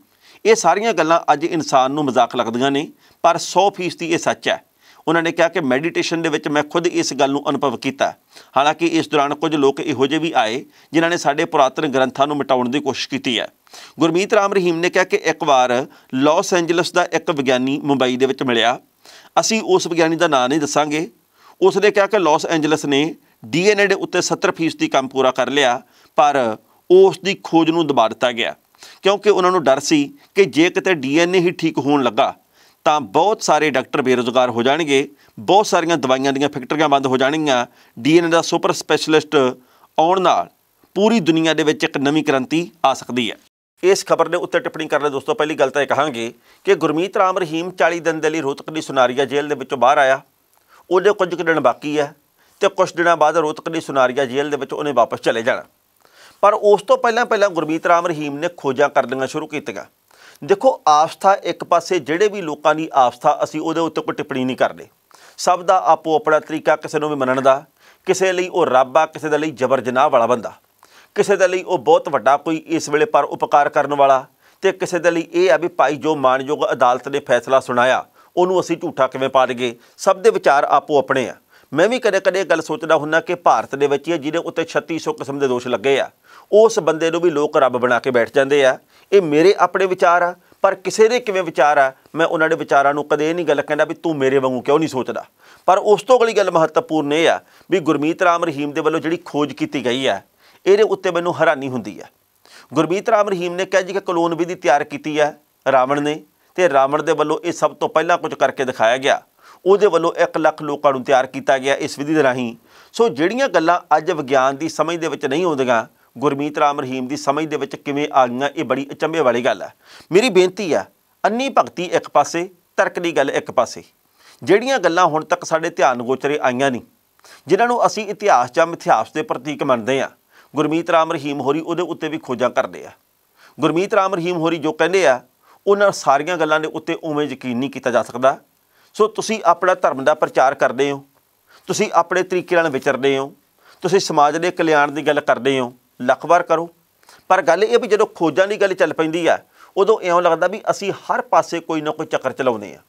ਇਹ ਸਾਰੀਆਂ ਗੱਲਾਂ ਅੱਜ ਇਨਸਾਨ ਨੂੰ ਮਜ਼ਾਕ ਲੱਗਦੀਆਂ ਨੇ ਪਰ 100% ਇਹ ਸੱਚ ਹੈ ਉਹਨਾਂ ਨੇ ਕਿਹਾ ਕਿ ਮੈਡੀਟੇਸ਼ਨ ਦੇ ਵਿੱਚ ਮੈਂ ਖੁਦ ਇਸ ਗੱਲ ਨੂੰ ਅਨੁਭਵ ਕੀਤਾ ਹਾਲਾਂਕਿ ਇਸ ਦੌਰਾਨ ਕੁਝ ਲੋਕ ਇਹੋ ਜਿਹੇ ਵੀ ਆਏ ਜਿਨ੍ਹਾਂ ਨੇ ਸਾਡੇ ਪੁਰਾਤਨ ਗ੍ਰੰਥਾਂ ਨੂੰ ਮਿਟਾਉਣ ਦੀ ਕੋਸ਼ਿਸ਼ ਕੀਤੀ ਹੈ ਗੁਰਮੀਤ ਰਾਮ ਰਹੀਮ ਨੇ ਕਿਹਾ ਕਿ ਇੱਕ ਵਾਰ ਲਾਸ ਐਂਜਲਸ ਦਾ ਇੱਕ ਵਿਗਿਆਨੀ ਮੁੰਬਈ ਦੇ ਵਿੱਚ ਮਿਲਿਆ ਅਸੀਂ ਉਸ ਵਿਗਿਆਨੀ ਦਾ ਨਾਮ ਨਹੀਂ ਦੱਸਾਂਗੇ ਉਸ ਨੇ ਕਿਹਾ ਕਿ ਲਾਸ ਐਂਜਲਸ ਨੇ ਡੀਐਨਏ ਦੇ ਉੱਤੇ 70% ਦੀ ਕੰਮ ਪੂਰਾ ਕਰ ਲਿਆ ਪਰ ਉਸ ਦੀ ਖੋਜ ਨੂੰ ਦਬਾ ਦਿੱਤਾ ਗਿਆ ਕਿਉਂਕਿ ਉਹਨਾਂ ਨੂੰ ਡਰ ਸੀ ਕਿ ਜੇ ਕਿਤੇ ਡੀਐਨਏ ਹੀ ਠੀਕ ਹੋਣ ਲੱਗਾ ਤਾਂ ਬਹੁਤ ਸਾਰੇ ਡਾਕਟਰ ਬੇਰੋਜ਼ਗਾਰ ਹੋ ਜਾਣਗੇ ਬਹੁਤ ਸਾਰੀਆਂ ਦਵਾਈਆਂ ਦੀਆਂ ਫੈਕਟਰੀਆਂ ਬੰਦ ਹੋ ਜਾਣਗੀਆਂ ਡੀਐਨਏ ਦਾ ਸੁਪਰ ਸਪੈਸ਼ਲਿਸਟ ਆਉਣ ਨਾਲ ਪੂਰੀ ਦੁਨੀਆ ਦੇ ਵਿੱਚ ਇੱਕ ਨਵੀਂ ਕ੍ਰਾਂਤੀ ਆ ਸਕਦੀ ਹੈ ਇਸ ਖਬਰ ਦੇ ਉੱਤੇ ਟਿੱਪਣੀ ਕਰਨ ਲਈ ਦੋਸਤੋ ਪਹਿਲੀ ਗੱਲ ਤਾਂ ਇਹ ਕਹਾਂਗੇ ਕਿ ਗੁਰਮੀਤ ਰਾਮ ਰਹੀਮ 40 ਦਿਨ ਦੇ ਲਈ ਰੋਤਕ ਦੀ ਸੁਨਾਰੀਆ ਜੇਲ੍ਹ ਦੇ ਵਿੱਚੋਂ ਬਾਹਰ ਆਇਆ ਉਹਦੇ ਕੁਝ ਦਿਨ ਬਾਕੀ ਹੈ ਤੇ ਕੁਝ ਦਿਨਾਂ ਬਾਅਦ ਰੋਤਕ ਦੀ ਸੁਨਾਰੀਆ ਜੇਲ੍ਹ ਦੇ ਵਿੱਚ ਉਹਨੇ ਵਾਪਸ ਚਲੇ ਜਾਣਾ ਪਰ ਉਸ ਤੋਂ ਪਹਿਲਾਂ ਪਹਿਲਾਂ ਗੁਰਮੀਤ ਰਾਮ ਰਹੀਮ ਨੇ ਖੋਜਾਂ ਕਰਨੀਆਂ ਸ਼ੁਰੂ ਕੀਤੀਆਂ ਦੇਖੋ ਆਸਥਾ ਇੱਕ ਪਾਸੇ ਜਿਹੜੇ ਵੀ ਲੋਕਾਂ ਦੀ ਆਸਥਾ ਅਸੀਂ ਉਹਦੇ ਉੱਤੇ ਕੋਈ ਟਿੱਪਣੀ ਨਹੀਂ ਕਰਦੇ ਸਭ ਦਾ ਆਪੋ ਆਪਣਾ ਤਰੀਕਾ ਕਿਸੇ ਨੂੰ ਵੀ ਮੰਨਣ ਦਾ ਕਿਸੇ ਲਈ ਉਹ ਰੱਬ ਆ ਕਿਸੇ ਦੇ ਲਈ ਜ਼ਬਰ ਜਨਾਹ ਵਾਲਾ ਬੰਦਾ ਕਿਸੇ ਦੇ ਲਈ ਉਹ ਬਹੁਤ ਵੱਡਾ ਕੋਈ ਇਸ ਵੇਲੇ ਪਰ ਉਪਕਾਰ ਕਰਨ ਵਾਲਾ ਤੇ ਕਿਸੇ ਦੇ ਲਈ ਇਹ ਆ ਵੀ ਭਾਈ ਜੋ ਮਾਨਯੋਗ ਅਦਾਲਤ ਨੇ ਫੈਸਲਾ ਸੁਣਾਇਆ ਉਹਨੂੰ ਅਸੀਂ ਝੂਠਾ ਕਿਵੇਂ ਪਾ ਦਗੇ ਸਭ ਦੇ ਵਿਚਾਰ ਆਪੋ ਆਪਣੇ ਆ ਮੈਂ ਵੀ ਕਦੇ-ਕਦੇ ਗੱਲ ਸੋਚਦਾ ਹੁੰਨਾ ਕਿ ਭਾਰਤ ਦੇ ਵਿੱਚ ਇਹ ਜਿਹਦੇ ਉੱਤੇ 3600 ਕਿਸਮ ਦੇ ਦੋਸ਼ ਲੱਗੇ ਆ ਉਸ ਬੰਦੇ ਨੂੰ ਵੀ ਲੋਕ ਰੱਬ ਬਣਾ ਕੇ ਬੈਠ ਜਾਂਦੇ ਆ ਇਹ ਮੇਰੇ ਆਪਣੇ ਵਿਚਾਰ ਆ ਪਰ ਕਿਸੇ ਦੇ ਕਿਵੇਂ ਵਿਚਾਰ ਆ ਮੈਂ ਉਹਨਾਂ ਦੇ ਵਿਚਾਰਾਂ ਨੂੰ ਕਦੇ ਨਹੀਂ ਗੱਲ ਕਹਿੰਦਾ ਵੀ ਤੂੰ ਮੇਰੇ ਵਾਂਗੂ ਕਿਉਂ ਨਹੀਂ ਸੋਚਦਾ ਪਰ ਉਸ ਤੋਂ ਅਗਲੀ ਗੱਲ ਮਹੱਤਵਪੂਰਨ ਇਹ ਆ ਵੀ ਗੁਰਮੀਤ ਰਾਮ ਰਹੀਮ ਦੇ ਵੱਲੋਂ ਜਿਹੜੀ ਖੋਜ ਕੀਤੀ ਗਈ ਆ ਇਹਦੇ ਉੱਤੇ ਮੈਨੂੰ ਹੈਰਾਨੀ ਹੁੰਦੀ ਆ ਗੁਰਮੀਤ ਰਾਮ ਰਹੀਮ ਨੇ ਕਿਹਾ ਜੀ ਕਿ ਕਲੋਨ ਵਿਧੀ ਤਿਆਰ ਕੀਤੀ ਆ ਰਾਵਣ ਨੇ ਤੇ ਰਾਵਣ ਦੇ ਵੱਲੋਂ ਇਹ ਸਭ ਤੋਂ ਪਹਿਲਾਂ ਕੁਝ ਕਰਕੇ ਦਿਖਾਇਆ ਗਿਆ ਉਹਦੇ ਵੱਲੋਂ 1 ਲੱਖ ਲੋਕਾਂ ਨੂੰ ਤਿਆਰ ਕੀਤਾ ਗਿਆ ਇਸ ਵਿਧੀ ਦੇ ਰਾਹੀਂ ਸੋ ਜਿਹੜੀਆਂ ਗੱਲਾਂ ਅੱਜ ਵਿਗਿਆਨ ਦੀ ਸਮਝ ਦੇ ਵਿੱਚ ਨਹੀਂ ਆਉਂਦੀਆਂ ਗੁਰਮੀਤ ਰਾਮ ਰਹੀਮ ਦੀ ਸਮਝ ਦੇ ਵਿੱਚ ਕਿਵੇਂ ਆ ਗਈਆਂ ਇਹ ਬੜੀ ਅਚੰਭੇ ਵਾਲੀ ਗੱਲ ਹੈ ਮੇਰੀ ਬੇਨਤੀ ਆ ਅੰਨੀ ਭਗਤੀ ਇੱਕ ਪਾਸੇ ਤਰਕ ਦੀ ਗੱਲ ਇੱਕ ਪਾਸੇ ਜਿਹੜੀਆਂ ਗੱਲਾਂ ਹੁਣ ਤੱਕ ਸਾਡੇ ਧਿਆਨ ਗੋਚਰੇ ਆਈਆਂ ਨਹੀਂ ਜਿਨ੍ਹਾਂ ਨੂੰ ਅਸੀਂ ਇਤਿਹਾਸ ਜਾਂ ਮਿਥਿਹਾਸ ਦੇ ਪ੍ਰਤੀਕ ਮੰਨਦੇ ਆ ਗੁਰਮੀਤ ਰਾਮ ਰਹੀਮ ਹੋਰੀ ਉਹਦੇ ਉੱਤੇ ਵੀ ਖੋਜਾਂ ਕਰਦੇ ਆ ਗੁਰਮੀਤ ਰਾਮ ਰਹੀਮ ਹੋਰੀ ਜੋ ਕਹਿੰਦੇ ਆ ਉਹਨਾਂ ਸਾਰੀਆਂ ਗੱਲਾਂ ਦੇ ਉੱਤੇ ਉਵੇਂ ਯਕੀਨ ਨਹੀਂ ਕੀਤਾ ਜਾ ਸਕਦਾ ਸੋ ਤੁਸੀਂ ਆਪਣਾ ਧਰਮ ਦਾ ਪ੍ਰਚਾਰ ਕਰਦੇ ਹੋ ਤੁਸੀਂ ਆਪਣੇ ਤਰੀਕੇ ਨਾਲ ਵਿਚਰਦੇ ਹੋ ਤੁਸੀਂ ਸਮਾਜ ਦੇ ਕਲਿਆਣ ਦੀ ਗੱਲ ਕਰਦੇ ਹੋ ਲਖਵਰ ਕਰੋ ਪਰ ਗੱਲ ਇਹ ਵੀ ਜਦੋਂ ਖੋਜਾਂ ਦੀ ਗੱਲ ਚੱਲ ਪੈਂਦੀ ਆ ਉਦੋਂ ਇਉਂ ਲੱਗਦਾ ਵੀ ਅਸੀਂ ਹਰ ਪਾਸੇ ਕੋਈ ਨਾ ਕੋਈ ਚੱਕਰ ਚਲਾਉਨੇ ਆ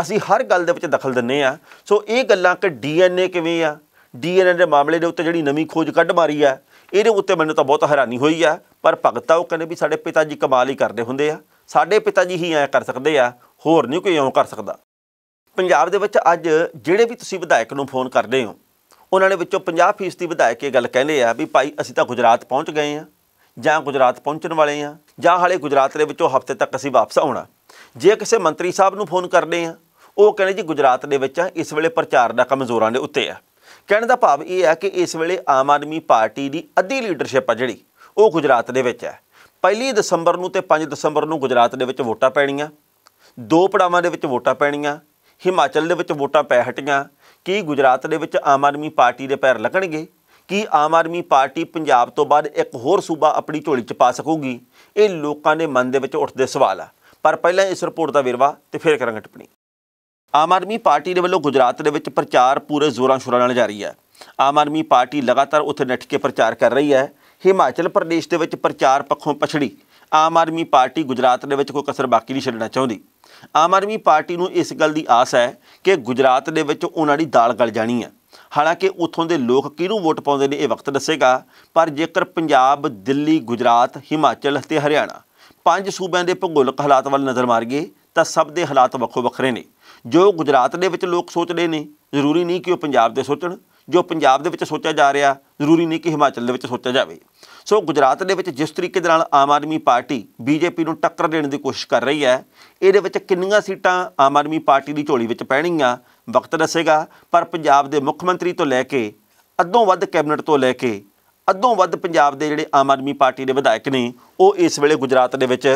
ਅਸੀਂ ਹਰ ਗੱਲ ਦੇ ਵਿੱਚ ਦਖਲ ਦਿੰਨੇ ਆ ਸੋ ਇਹ ਗੱਲਾਂ ਕਿ ਡੀਐਨਏ ਕਿਵੇਂ ਆ ਡੀਐਨਏ ਦੇ ਮਾਮਲੇ ਦੇ ਉੱਤੇ ਜਿਹੜੀ ਨਵੀਂ ਖੋਜ ਕੱਢ ਮਾਰੀ ਆ ਇਹਦੇ ਉੱਤੇ ਮੈਨੂੰ ਤਾਂ ਬਹੁਤ ਹੈਰਾਨੀ ਹੋਈ ਆ ਪਰ ਭਗਤਾ ਉਹ ਕਹਿੰਦੇ ਵੀ ਸਾਡੇ ਪਿਤਾ ਜੀ ਕਮਾਲ ਹੀ ਕਰਦੇ ਹੁੰਦੇ ਆ ਸਾਡੇ ਪਿਤਾ ਜੀ ਹੀ ਐਂ ਕਰ ਸਕਦੇ ਆ ਹੋਰ ਨਹੀਂ ਕੋਈ ਐਂ ਕਰ ਸਕਦਾ ਪੰਜਾਬ ਦੇ ਵਿੱਚ ਅੱਜ ਜਿਹੜੇ ਵੀ ਤੁਸੀਂ ਵਿਧਾਇਕ ਨੂੰ ਫੋਨ ਕਰਦੇ ਹੋ ਉਹਨਾਂ ਨੇ ਵਿੱਚੋਂ 50% ਫੀਸਦੀ ਵਧਾਇਕ ਇਹ ਗੱਲ ਕਹਿੰਦੇ ਆ ਵੀ ਭਾਈ ਅਸੀਂ ਤਾਂ ਗੁਜਰਾਤ ਪਹੁੰਚ ਗਏ ਆ ਜਾਂ ਗੁਜਰਾਤ ਪਹੁੰਚਣ ਵਾਲੇ ਆ ਜਾਂ ਹਾਲੇ ਗੁਜਰਾਤ ਦੇ ਵਿੱਚੋਂ ਹਫ਼ਤੇ ਤੱਕ ਅਸੀਂ ਵਾਪਸ ਆਉਣਾ ਜੇ ਕਿਸੇ ਮੰਤਰੀ ਸਾਹਿਬ ਨੂੰ ਫੋਨ ਕਰਦੇ ਆ ਉਹ ਕਹਿੰਦੇ ਜੀ ਗੁਜਰਾਤ ਦੇ ਵਿੱਚ ਇਸ ਵੇਲੇ ਪ੍ਰਚਾਰ ਦਾ ਕੰਮ ਜ਼ੋਰਾਂ ਦੇ ਉੱਤੇ ਆ ਕਹਿਣ ਦਾ ਭਾਵ ਇਹ ਆ ਕਿ ਇਸ ਵੇਲੇ ਆਮ ਆਦਮੀ ਪਾਰਟੀ ਦੀ ਅੱਧੀ ਲੀਡਰਸ਼ਿਪ ਆ ਜਿਹੜੀ ਉਹ ਗੁਜਰਾਤ ਦੇ ਵਿੱਚ ਹੈ ਪਹਿਲੀ ਦਸੰਬਰ ਨੂੰ ਤੇ 5 ਦਸੰਬਰ ਨੂੰ ਗੁਜਰਾਤ ਦੇ ਵਿੱਚ ਵੋਟਾਂ ਪੈਣੀਆਂ ਦੋ ਪੜਾਵਾਂ ਦੇ ਵਿੱਚ ਵੋਟਾਂ ਪੈਣੀਆਂ ਹਿਮਾਚਲ ਦੇ ਵਿੱਚ ਵੋਟਾਂ ਪੈ ਹਟੀਆਂ ਕੀ ਗੁਜਰਾਤ ਦੇ ਵਿੱਚ ਆਮ ਆਦਮੀ ਪਾਰਟੀ ਦੇ ਪੈਰ ਲੱਗਣਗੇ ਕੀ ਆਮ ਆਦਮੀ ਪਾਰਟੀ ਪੰਜਾਬ ਤੋਂ ਬਾਅਦ ਇੱਕ ਹੋਰ ਸੂਬਾ ਆਪਣੀ ਝੋਲੀ 'ਚ ਪਾ ਸਕੂਗੀ ਇਹ ਲੋਕਾਂ ਦੇ ਮਨ ਦੇ ਵਿੱਚ ਉੱਠਦੇ ਸਵਾਲ ਆ ਪਰ ਪਹਿਲਾਂ ਇਸ ਰਿਪੋਰਟ ਦਾ ਵਿਰਵਾ ਤੇ ਫਿਰ ਕਰਾਂਗੇ ਟਿੱਪਣੀ ਆਮ ਆਦਮੀ ਪਾਰਟੀ ਦੇ ਵੱਲੋਂ ਗੁਜਰਾਤ ਦੇ ਵਿੱਚ ਪ੍ਰਚਾਰ ਪੂਰੇ ਜ਼ੋਰਾਂ ਸ਼ੋਰਾਂ ਨਾਲ ਜਾਰੀ ਹੈ ਆਮ ਆਦਮੀ ਪਾਰਟੀ ਲਗਾਤਾਰ ਉੱਥੇ ਨੱਠ ਕੇ ਪ੍ਰਚਾਰ ਕਰ ਰਹੀ ਹੈ ਹਿਮਾਚਲ ਪ੍ਰਦੇਸ਼ ਦੇ ਵਿੱਚ ਪ੍ਰਚਾਰ ਪੱਖੋਂ ਪਛੜੀ ਆਮ ਆਦਮੀ ਪਾਰਟੀ ਗੁਜਰਾਤ ਦੇ ਵਿੱਚ ਕੋਈ ਕਸਰ ਬਾਕੀ ਨਹੀਂ ਛੱਡਣਾ ਚਾਹੁੰਦੀ ਆਮ ਆਦਮੀ ਪਾਰਟੀ ਨੂੰ ਇਸ ਗੱਲ ਦੀ ਆਸ ਹੈ ਕਿ ਗੁਜਰਾਤ ਦੇ ਵਿੱਚ ਉਹਨਾਂ ਦੀ ਦਾਲ ਗਲ ਜਾਣੀ ਹੈ ਹਾਲਾਂਕਿ ਉੱਥੋਂ ਦੇ ਲੋਕ ਕਿਹਨੂੰ ਵੋਟ ਪਾਉਂਦੇ ਨੇ ਇਹ ਵਕਤ ਦੱਸੇਗਾ ਪਰ ਜੇਕਰ ਪੰਜਾਬ ਦਿੱਲੀ ਗੁਜਰਾਤ ਹਿਮਾਚਲ ਤੇ ਹਰਿਆਣਾ ਪੰਜ ਸੂਬਿਆਂ ਦੇ ਭੂਗੋਲਿਕ ਹਾਲਾਤ ਵੱਲ ਨਜ਼ਰ ਮਾਰੀਏ ਤਾਂ ਸਭ ਦੇ ਹਾਲਾਤ ਵੱਖੋ ਵੱਖਰੇ ਨੇ ਜੋ ਗੁਜਰਾਤ ਦੇ ਵਿੱਚ ਲੋਕ ਸੋਚਦੇ ਨੇ ਜ਼ਰੂਰੀ ਨਹੀਂ ਕਿ ਉਹ ਪੰਜਾਬ ਦੇ ਸੋਚਣ ਜੋ ਪੰਜਾਬ ਦੇ ਵਿੱਚ ਸੋਚਿਆ ਜਾ ਰਿਹਾ ਜ਼ਰੂਰੀ ਨਹੀਂ ਕਿ ਹਿਮਾਚਲ ਦੇ ਵਿੱਚ ਸੋਚਿਆ ਜਾਵੇ ਸੋ ਗੁਜਰਾਤ ਦੇ ਵਿੱਚ ਜਿਸ ਤਰੀਕੇ ਦੇ ਨਾਲ ਆਮ ਆਦਮੀ ਪਾਰਟੀ ਬੀਜੇਪੀ ਨੂੰ ਟੱਕਰ ਦੇਣ ਦੀ ਕੋਸ਼ਿਸ਼ ਕਰ ਰਹੀ ਹੈ ਇਹਦੇ ਵਿੱਚ ਕਿੰਨੀਆਂ ਸੀਟਾਂ ਆਮ ਆਦਮੀ ਪਾਰਟੀ ਦੀ ਝੋਲੀ ਵਿੱਚ ਪੈਣੀਆਂ ਵਕਤ ਦੱਸੇਗਾ ਪਰ ਪੰਜਾਬ ਦੇ ਮੁੱਖ ਮੰਤਰੀ ਤੋਂ ਲੈ ਕੇ ਅੱਧੋਂ ਵੱਧ ਕੈਬਨਿਟ ਤੋਂ ਲੈ ਕੇ ਅੱਧੋਂ ਵੱਧ ਪੰਜਾਬ ਦੇ ਜਿਹੜੇ ਆਮ ਆਦਮੀ ਪਾਰਟੀ ਦੇ ਵਿਧਾਇਕ ਨੇ ਉਹ ਇਸ ਵੇਲੇ ਗੁਜਰਾਤ ਦੇ ਵਿੱਚ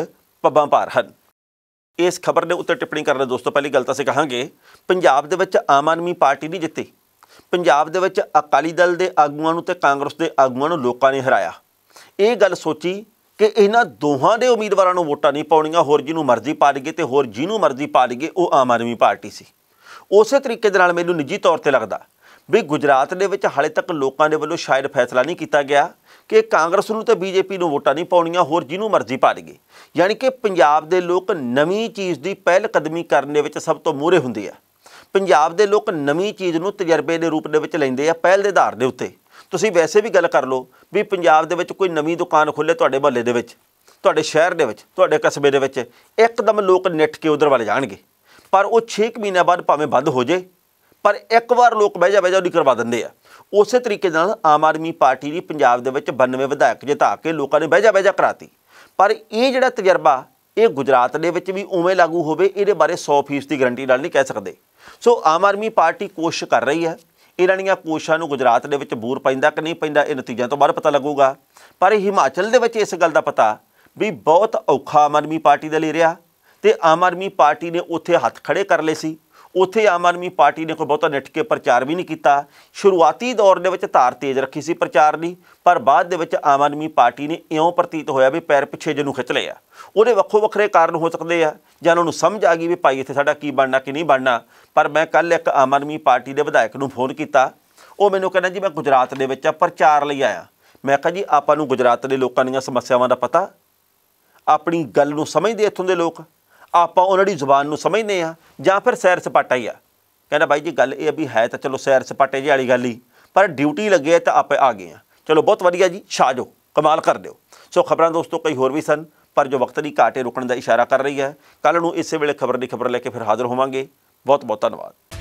ਪੱਬਾਂ ਭਾਰ ਹਨ ਇਸ ਖਬਰ ਦੇ ਉੱਤੇ ਟਿੱਪਣੀ ਕਰਨ ਦੋਸਤੋ ਪਹਿਲੀ ਗੱਲ ਤਾਂ ਅਸੀਂ ਕਹਾਂਗੇ ਪੰਜਾਬ ਦੇ ਵਿੱਚ ਆਮ ਆਦਮੀ ਪਾਰਟੀ ਨਹੀਂ ਜਿੱਤੀ ਪੰਜਾਬ ਦੇ ਵਿੱਚ ਅਕਾਲੀ ਦਲ ਦੇ ਆਗੂਆਂ ਨੂੰ ਤੇ ਕਾਂਗਰਸ ਦੇ ਆਗੂਆਂ ਨੂੰ ਲੋਕਾਂ ਨੇ ਹਰਾਇਆ ਇਹ ਗੱਲ ਸੋਚੀ ਕਿ ਇਹਨਾਂ ਦੋਹਾਂ ਦੇ ਉਮੀਦਵਾਰਾਂ ਨੂੰ ਵੋਟਾਂ ਨਹੀਂ ਪਾਉਣੀਆਂ ਹੋਰ ਜਿਹਨੂੰ ਮਰਜ਼ੀ ਪਾ ਲਈਏ ਤੇ ਹੋਰ ਜਿਹਨੂੰ ਮਰਜ਼ੀ ਪਾ ਲਈਏ ਉਹ ਆਮ ਆਦਮੀ ਪਾਰਟੀ ਸੀ ਉਸੇ ਤਰੀਕੇ ਦੇ ਨਾਲ ਮੈਨੂੰ ਨਿੱਜੀ ਤੌਰ ਤੇ ਲੱਗਦਾ ਵੀ ਗੁਜਰਾਤ ਦੇ ਵਿੱਚ ਹਾਲੇ ਤੱਕ ਲੋਕਾਂ ਦੇ ਵੱਲੋਂ ਸ਼ਾਇਦ ਫੈਸਲਾ ਨਹੀਂ ਕੀਤਾ ਗਿਆ ਕਿ ਕਾਂਗਰਸ ਨੂੰ ਤੇ ਬੀਜੇਪੀ ਨੂੰ ਵੋਟਾਂ ਨਹੀਂ ਪਾਉਣੀਆਂ ਹੋਰ ਜਿਹਨੂੰ ਮਰਜ਼ੀ ਪਾ ਲਈਏ ਯਾਨੀ ਕਿ ਪੰਜਾਬ ਦੇ ਲੋਕ ਨਵੀਂ ਚੀਜ਼ ਦੀ ਪਹਿਲ ਕਦਮੀ ਕਰਨ ਦੇ ਵਿੱਚ ਸਭ ਤੋਂ ਮੋਹਰੇ ਹੁੰਦੇ ਆ ਪੰਜਾਬ ਦੇ ਲੋਕ ਨਵੀਂ ਚੀਜ਼ ਨੂੰ ਤਜਰਬੇ ਦੇ ਰੂਪ ਦੇ ਵਿੱਚ ਲੈਂਦੇ ਆ ਪਹਿਲ ਦੇ ਆਧਾਰ ਦੇ ਉੱਤੇ ਤੁਸੀਂ ਵੈਸੇ ਵੀ ਗੱਲ ਕਰ ਲਓ ਵੀ ਪੰਜਾਬ ਦੇ ਵਿੱਚ ਕੋਈ ਨਵੀਂ ਦੁਕਾਨ ਖੁੱਲੇ ਤੁਹਾਡੇ ਮਹੱਲੇ ਦੇ ਵਿੱਚ ਤੁਹਾਡੇ ਸ਼ਹਿਰ ਦੇ ਵਿੱਚ ਤੁਹਾਡੇ ਕਸਬੇ ਦੇ ਵਿੱਚ ਇੱਕਦਮ ਲੋਕ ਨਿੱਠ ਕੇ ਉਧਰ ਵੱਲ ਜਾਣਗੇ ਪਰ ਉਹ 6 ਮਹੀਨੇ ਬਾਅਦ ਭਾਵੇਂ ਬੰਦ ਹੋ ਜੇ ਪਰ ਇੱਕ ਵਾਰ ਲੋਕ ਬਹਿ ਜਾ ਬਹਿ ਜਾ ਉਹਦੀ ਕਰਵਾ ਦਿੰਦੇ ਆ ਉਸੇ ਤਰੀਕੇ ਨਾਲ ਆਮ ਆਦਮੀ ਪਾਰਟੀ ਦੀ ਪੰਜਾਬ ਦੇ ਵਿੱਚ 92 ਵਿਧਾਇਕ ਜਿਤਾ ਕੇ ਲੋਕਾਂ ਨੇ ਬਹਿ ਜਾ ਬਹਿ ਜਾ ਕਰਾਤੀ ਪਰ ਇਹ ਜਿਹੜਾ ਤਜਰਬਾ ਇਹ ਗੁਜਰਾਤ ਦੇ ਵਿੱਚ ਵੀ ਉਵੇਂ ਲਾਗੂ ਹੋਵੇ ਇਹਦੇ ਬਾਰੇ 100% ਦੀ ਗਾਰੰਟੀ ਨਾਲ ਨਹੀਂ ਕਹਿ ਸਕਦੇ ਸੋ ਆਮ ਆਦਮੀ ਪਾਰਟੀ ਕੋਸ਼ਿਸ਼ ਕਰ ਰਹੀ ਹੈ ਇਹਨਾਂ ਦੀਆਂ ਕੋਸ਼ਾਂ ਨੂੰ ਗੁਜਰਾਤ ਦੇ ਵਿੱਚ ਬੂਰ ਪੈਂਦਾ ਕਿ ਨਹੀਂ ਪੈਂਦਾ ਇਹ ਨਤੀਜਿਆਂ ਤੋਂ ਬਾਅਦ ਪਤਾ ਲੱਗੂਗਾ ਪਰ ਹਿਮਾਚਲ ਦੇ ਵਿੱਚ ਇਸ ਗੱਲ ਦਾ ਪਤਾ ਵੀ ਬਹੁਤ ਔਖਾ ਆਮ ਆਦਮੀ ਪਾਰਟੀ ਦੇ ਲਈ ਰਿਹਾ ਤੇ ਆਮ ਆਦਮੀ ਪਾਰਟੀ ਨੇ ਉੱਥੇ ਹੱਥ ਖੜੇ ਕਰ ਲਏ ਸੀ ਉਥੇ ਆਮ ਆਦਮੀ ਪਾਰਟੀ ਨੇ ਕੋਈ ਬਹੁਤਾ ਨਿੱਠ ਕੇ ਪ੍ਰਚਾਰ ਵੀ ਨਹੀਂ ਕੀਤਾ ਸ਼ੁਰੂਆਤੀ ਦੌਰ ਦੇ ਵਿੱਚ ਧਾਰ ਤੇਜ਼ ਰੱਖੀ ਸੀ ਪ੍ਰਚਾਰ ਦੀ ਪਰ ਬਾਅਦ ਦੇ ਵਿੱਚ ਆਮ ਆਦਮੀ ਪਾਰਟੀ ਨੇ ਇਉਂ ਪ੍ਰਤੀਤ ਹੋਇਆ ਵੀ ਪੈਰ ਪਿੱਛੇ ਜਨੂੰ ਖਿੱਚ ਲਿਆ ਉਹਦੇ ਵੱਖੋ ਵੱਖਰੇ ਕਾਰਨ ਹੋ ਸਕਦੇ ਆ ਜਾਂ ਉਹਨਾਂ ਨੂੰ ਸਮਝ ਆ ਗਈ ਵੀ ਭਾਈ ਇੱਥੇ ਸਾਡਾ ਕੀ ਬਣਨਾ ਕੀ ਨਹੀਂ ਬਣਨਾ ਪਰ ਮੈਂ ਕੱਲ ਇੱਕ ਆਮ ਆਦਮੀ ਪਾਰਟੀ ਦੇ ਵਿਧਾਇਕ ਨੂੰ ਫੋਨ ਕੀਤਾ ਉਹ ਮੈਨੂੰ ਕਹਿੰਦਾ ਜੀ ਮੈਂ ਗੁਜਰਾਤ ਦੇ ਵਿੱਚ ਆ ਪ੍ਰਚਾਰ ਲਈ ਆਇਆ ਮੈਂ ਕਿਹਾ ਜੀ ਆਪਾਂ ਨੂੰ ਗੁਜਰਾਤ ਦੇ ਲੋਕਾਂ ਦੀਆਂ ਸਮੱਸਿਆਵਾਂ ਦਾ ਪਤਾ ਆਪਣੀ ਗੱਲ ਨੂੰ ਸਮਝਦੇ ਇੱਥੋਂ ਦੇ ਲੋਕ ਆਪਾਂ ਉਹਨਾਂ ਦੀ ਜ਼ੁਬਾਨ ਨੂੰ ਸਮਝਦੇ ਆ ਜਾਂ ਫਿਰ ਸੈਰ ਸਪਾਟਾ ਹੀ ਆ ਕਹਿੰਦਾ ਬਾਈ ਜੀ ਗੱਲ ਇਹ ਵੀ ਹੈ ਤਾਂ ਚਲੋ ਸੈਰ ਸਪਾਟੇ ਜੀ ਵਾਲੀ ਗੱਲ ਹੀ ਪਰ ਡਿਊਟੀ ਲੱਗੇ ਤਾਂ ਆਪੇ ਆ ਗਏ ਆ ਚਲੋ ਬਹੁਤ ਵਧੀਆ ਜੀ ਛਾਜੋ ਕਮਾਲ ਕਰ ਦਿਓ ਸੋ ਖਬਰਾਂ ਦੋਸਤੋ ਕਈ ਹੋਰ ਵੀ ਸਨ ਪਰ ਜੋ ਵਕਤ ਦੀ ਘਾਟੇ ਰੁਕਣ ਦਾ ਇਸ਼ਾਰਾ ਕਰ ਰਹੀ ਹੈ ਕੱਲ ਨੂੰ ਇਸੇ ਵੇਲੇ ਖਬਰ ਦੀ ਖਬਰ ਲੈ ਕੇ ਫਿਰ ਹਾਜ਼ਰ ਹੋਵਾਂਗੇ ਬਹੁਤ ਬਹੁਤ ਧੰਨਵਾਦ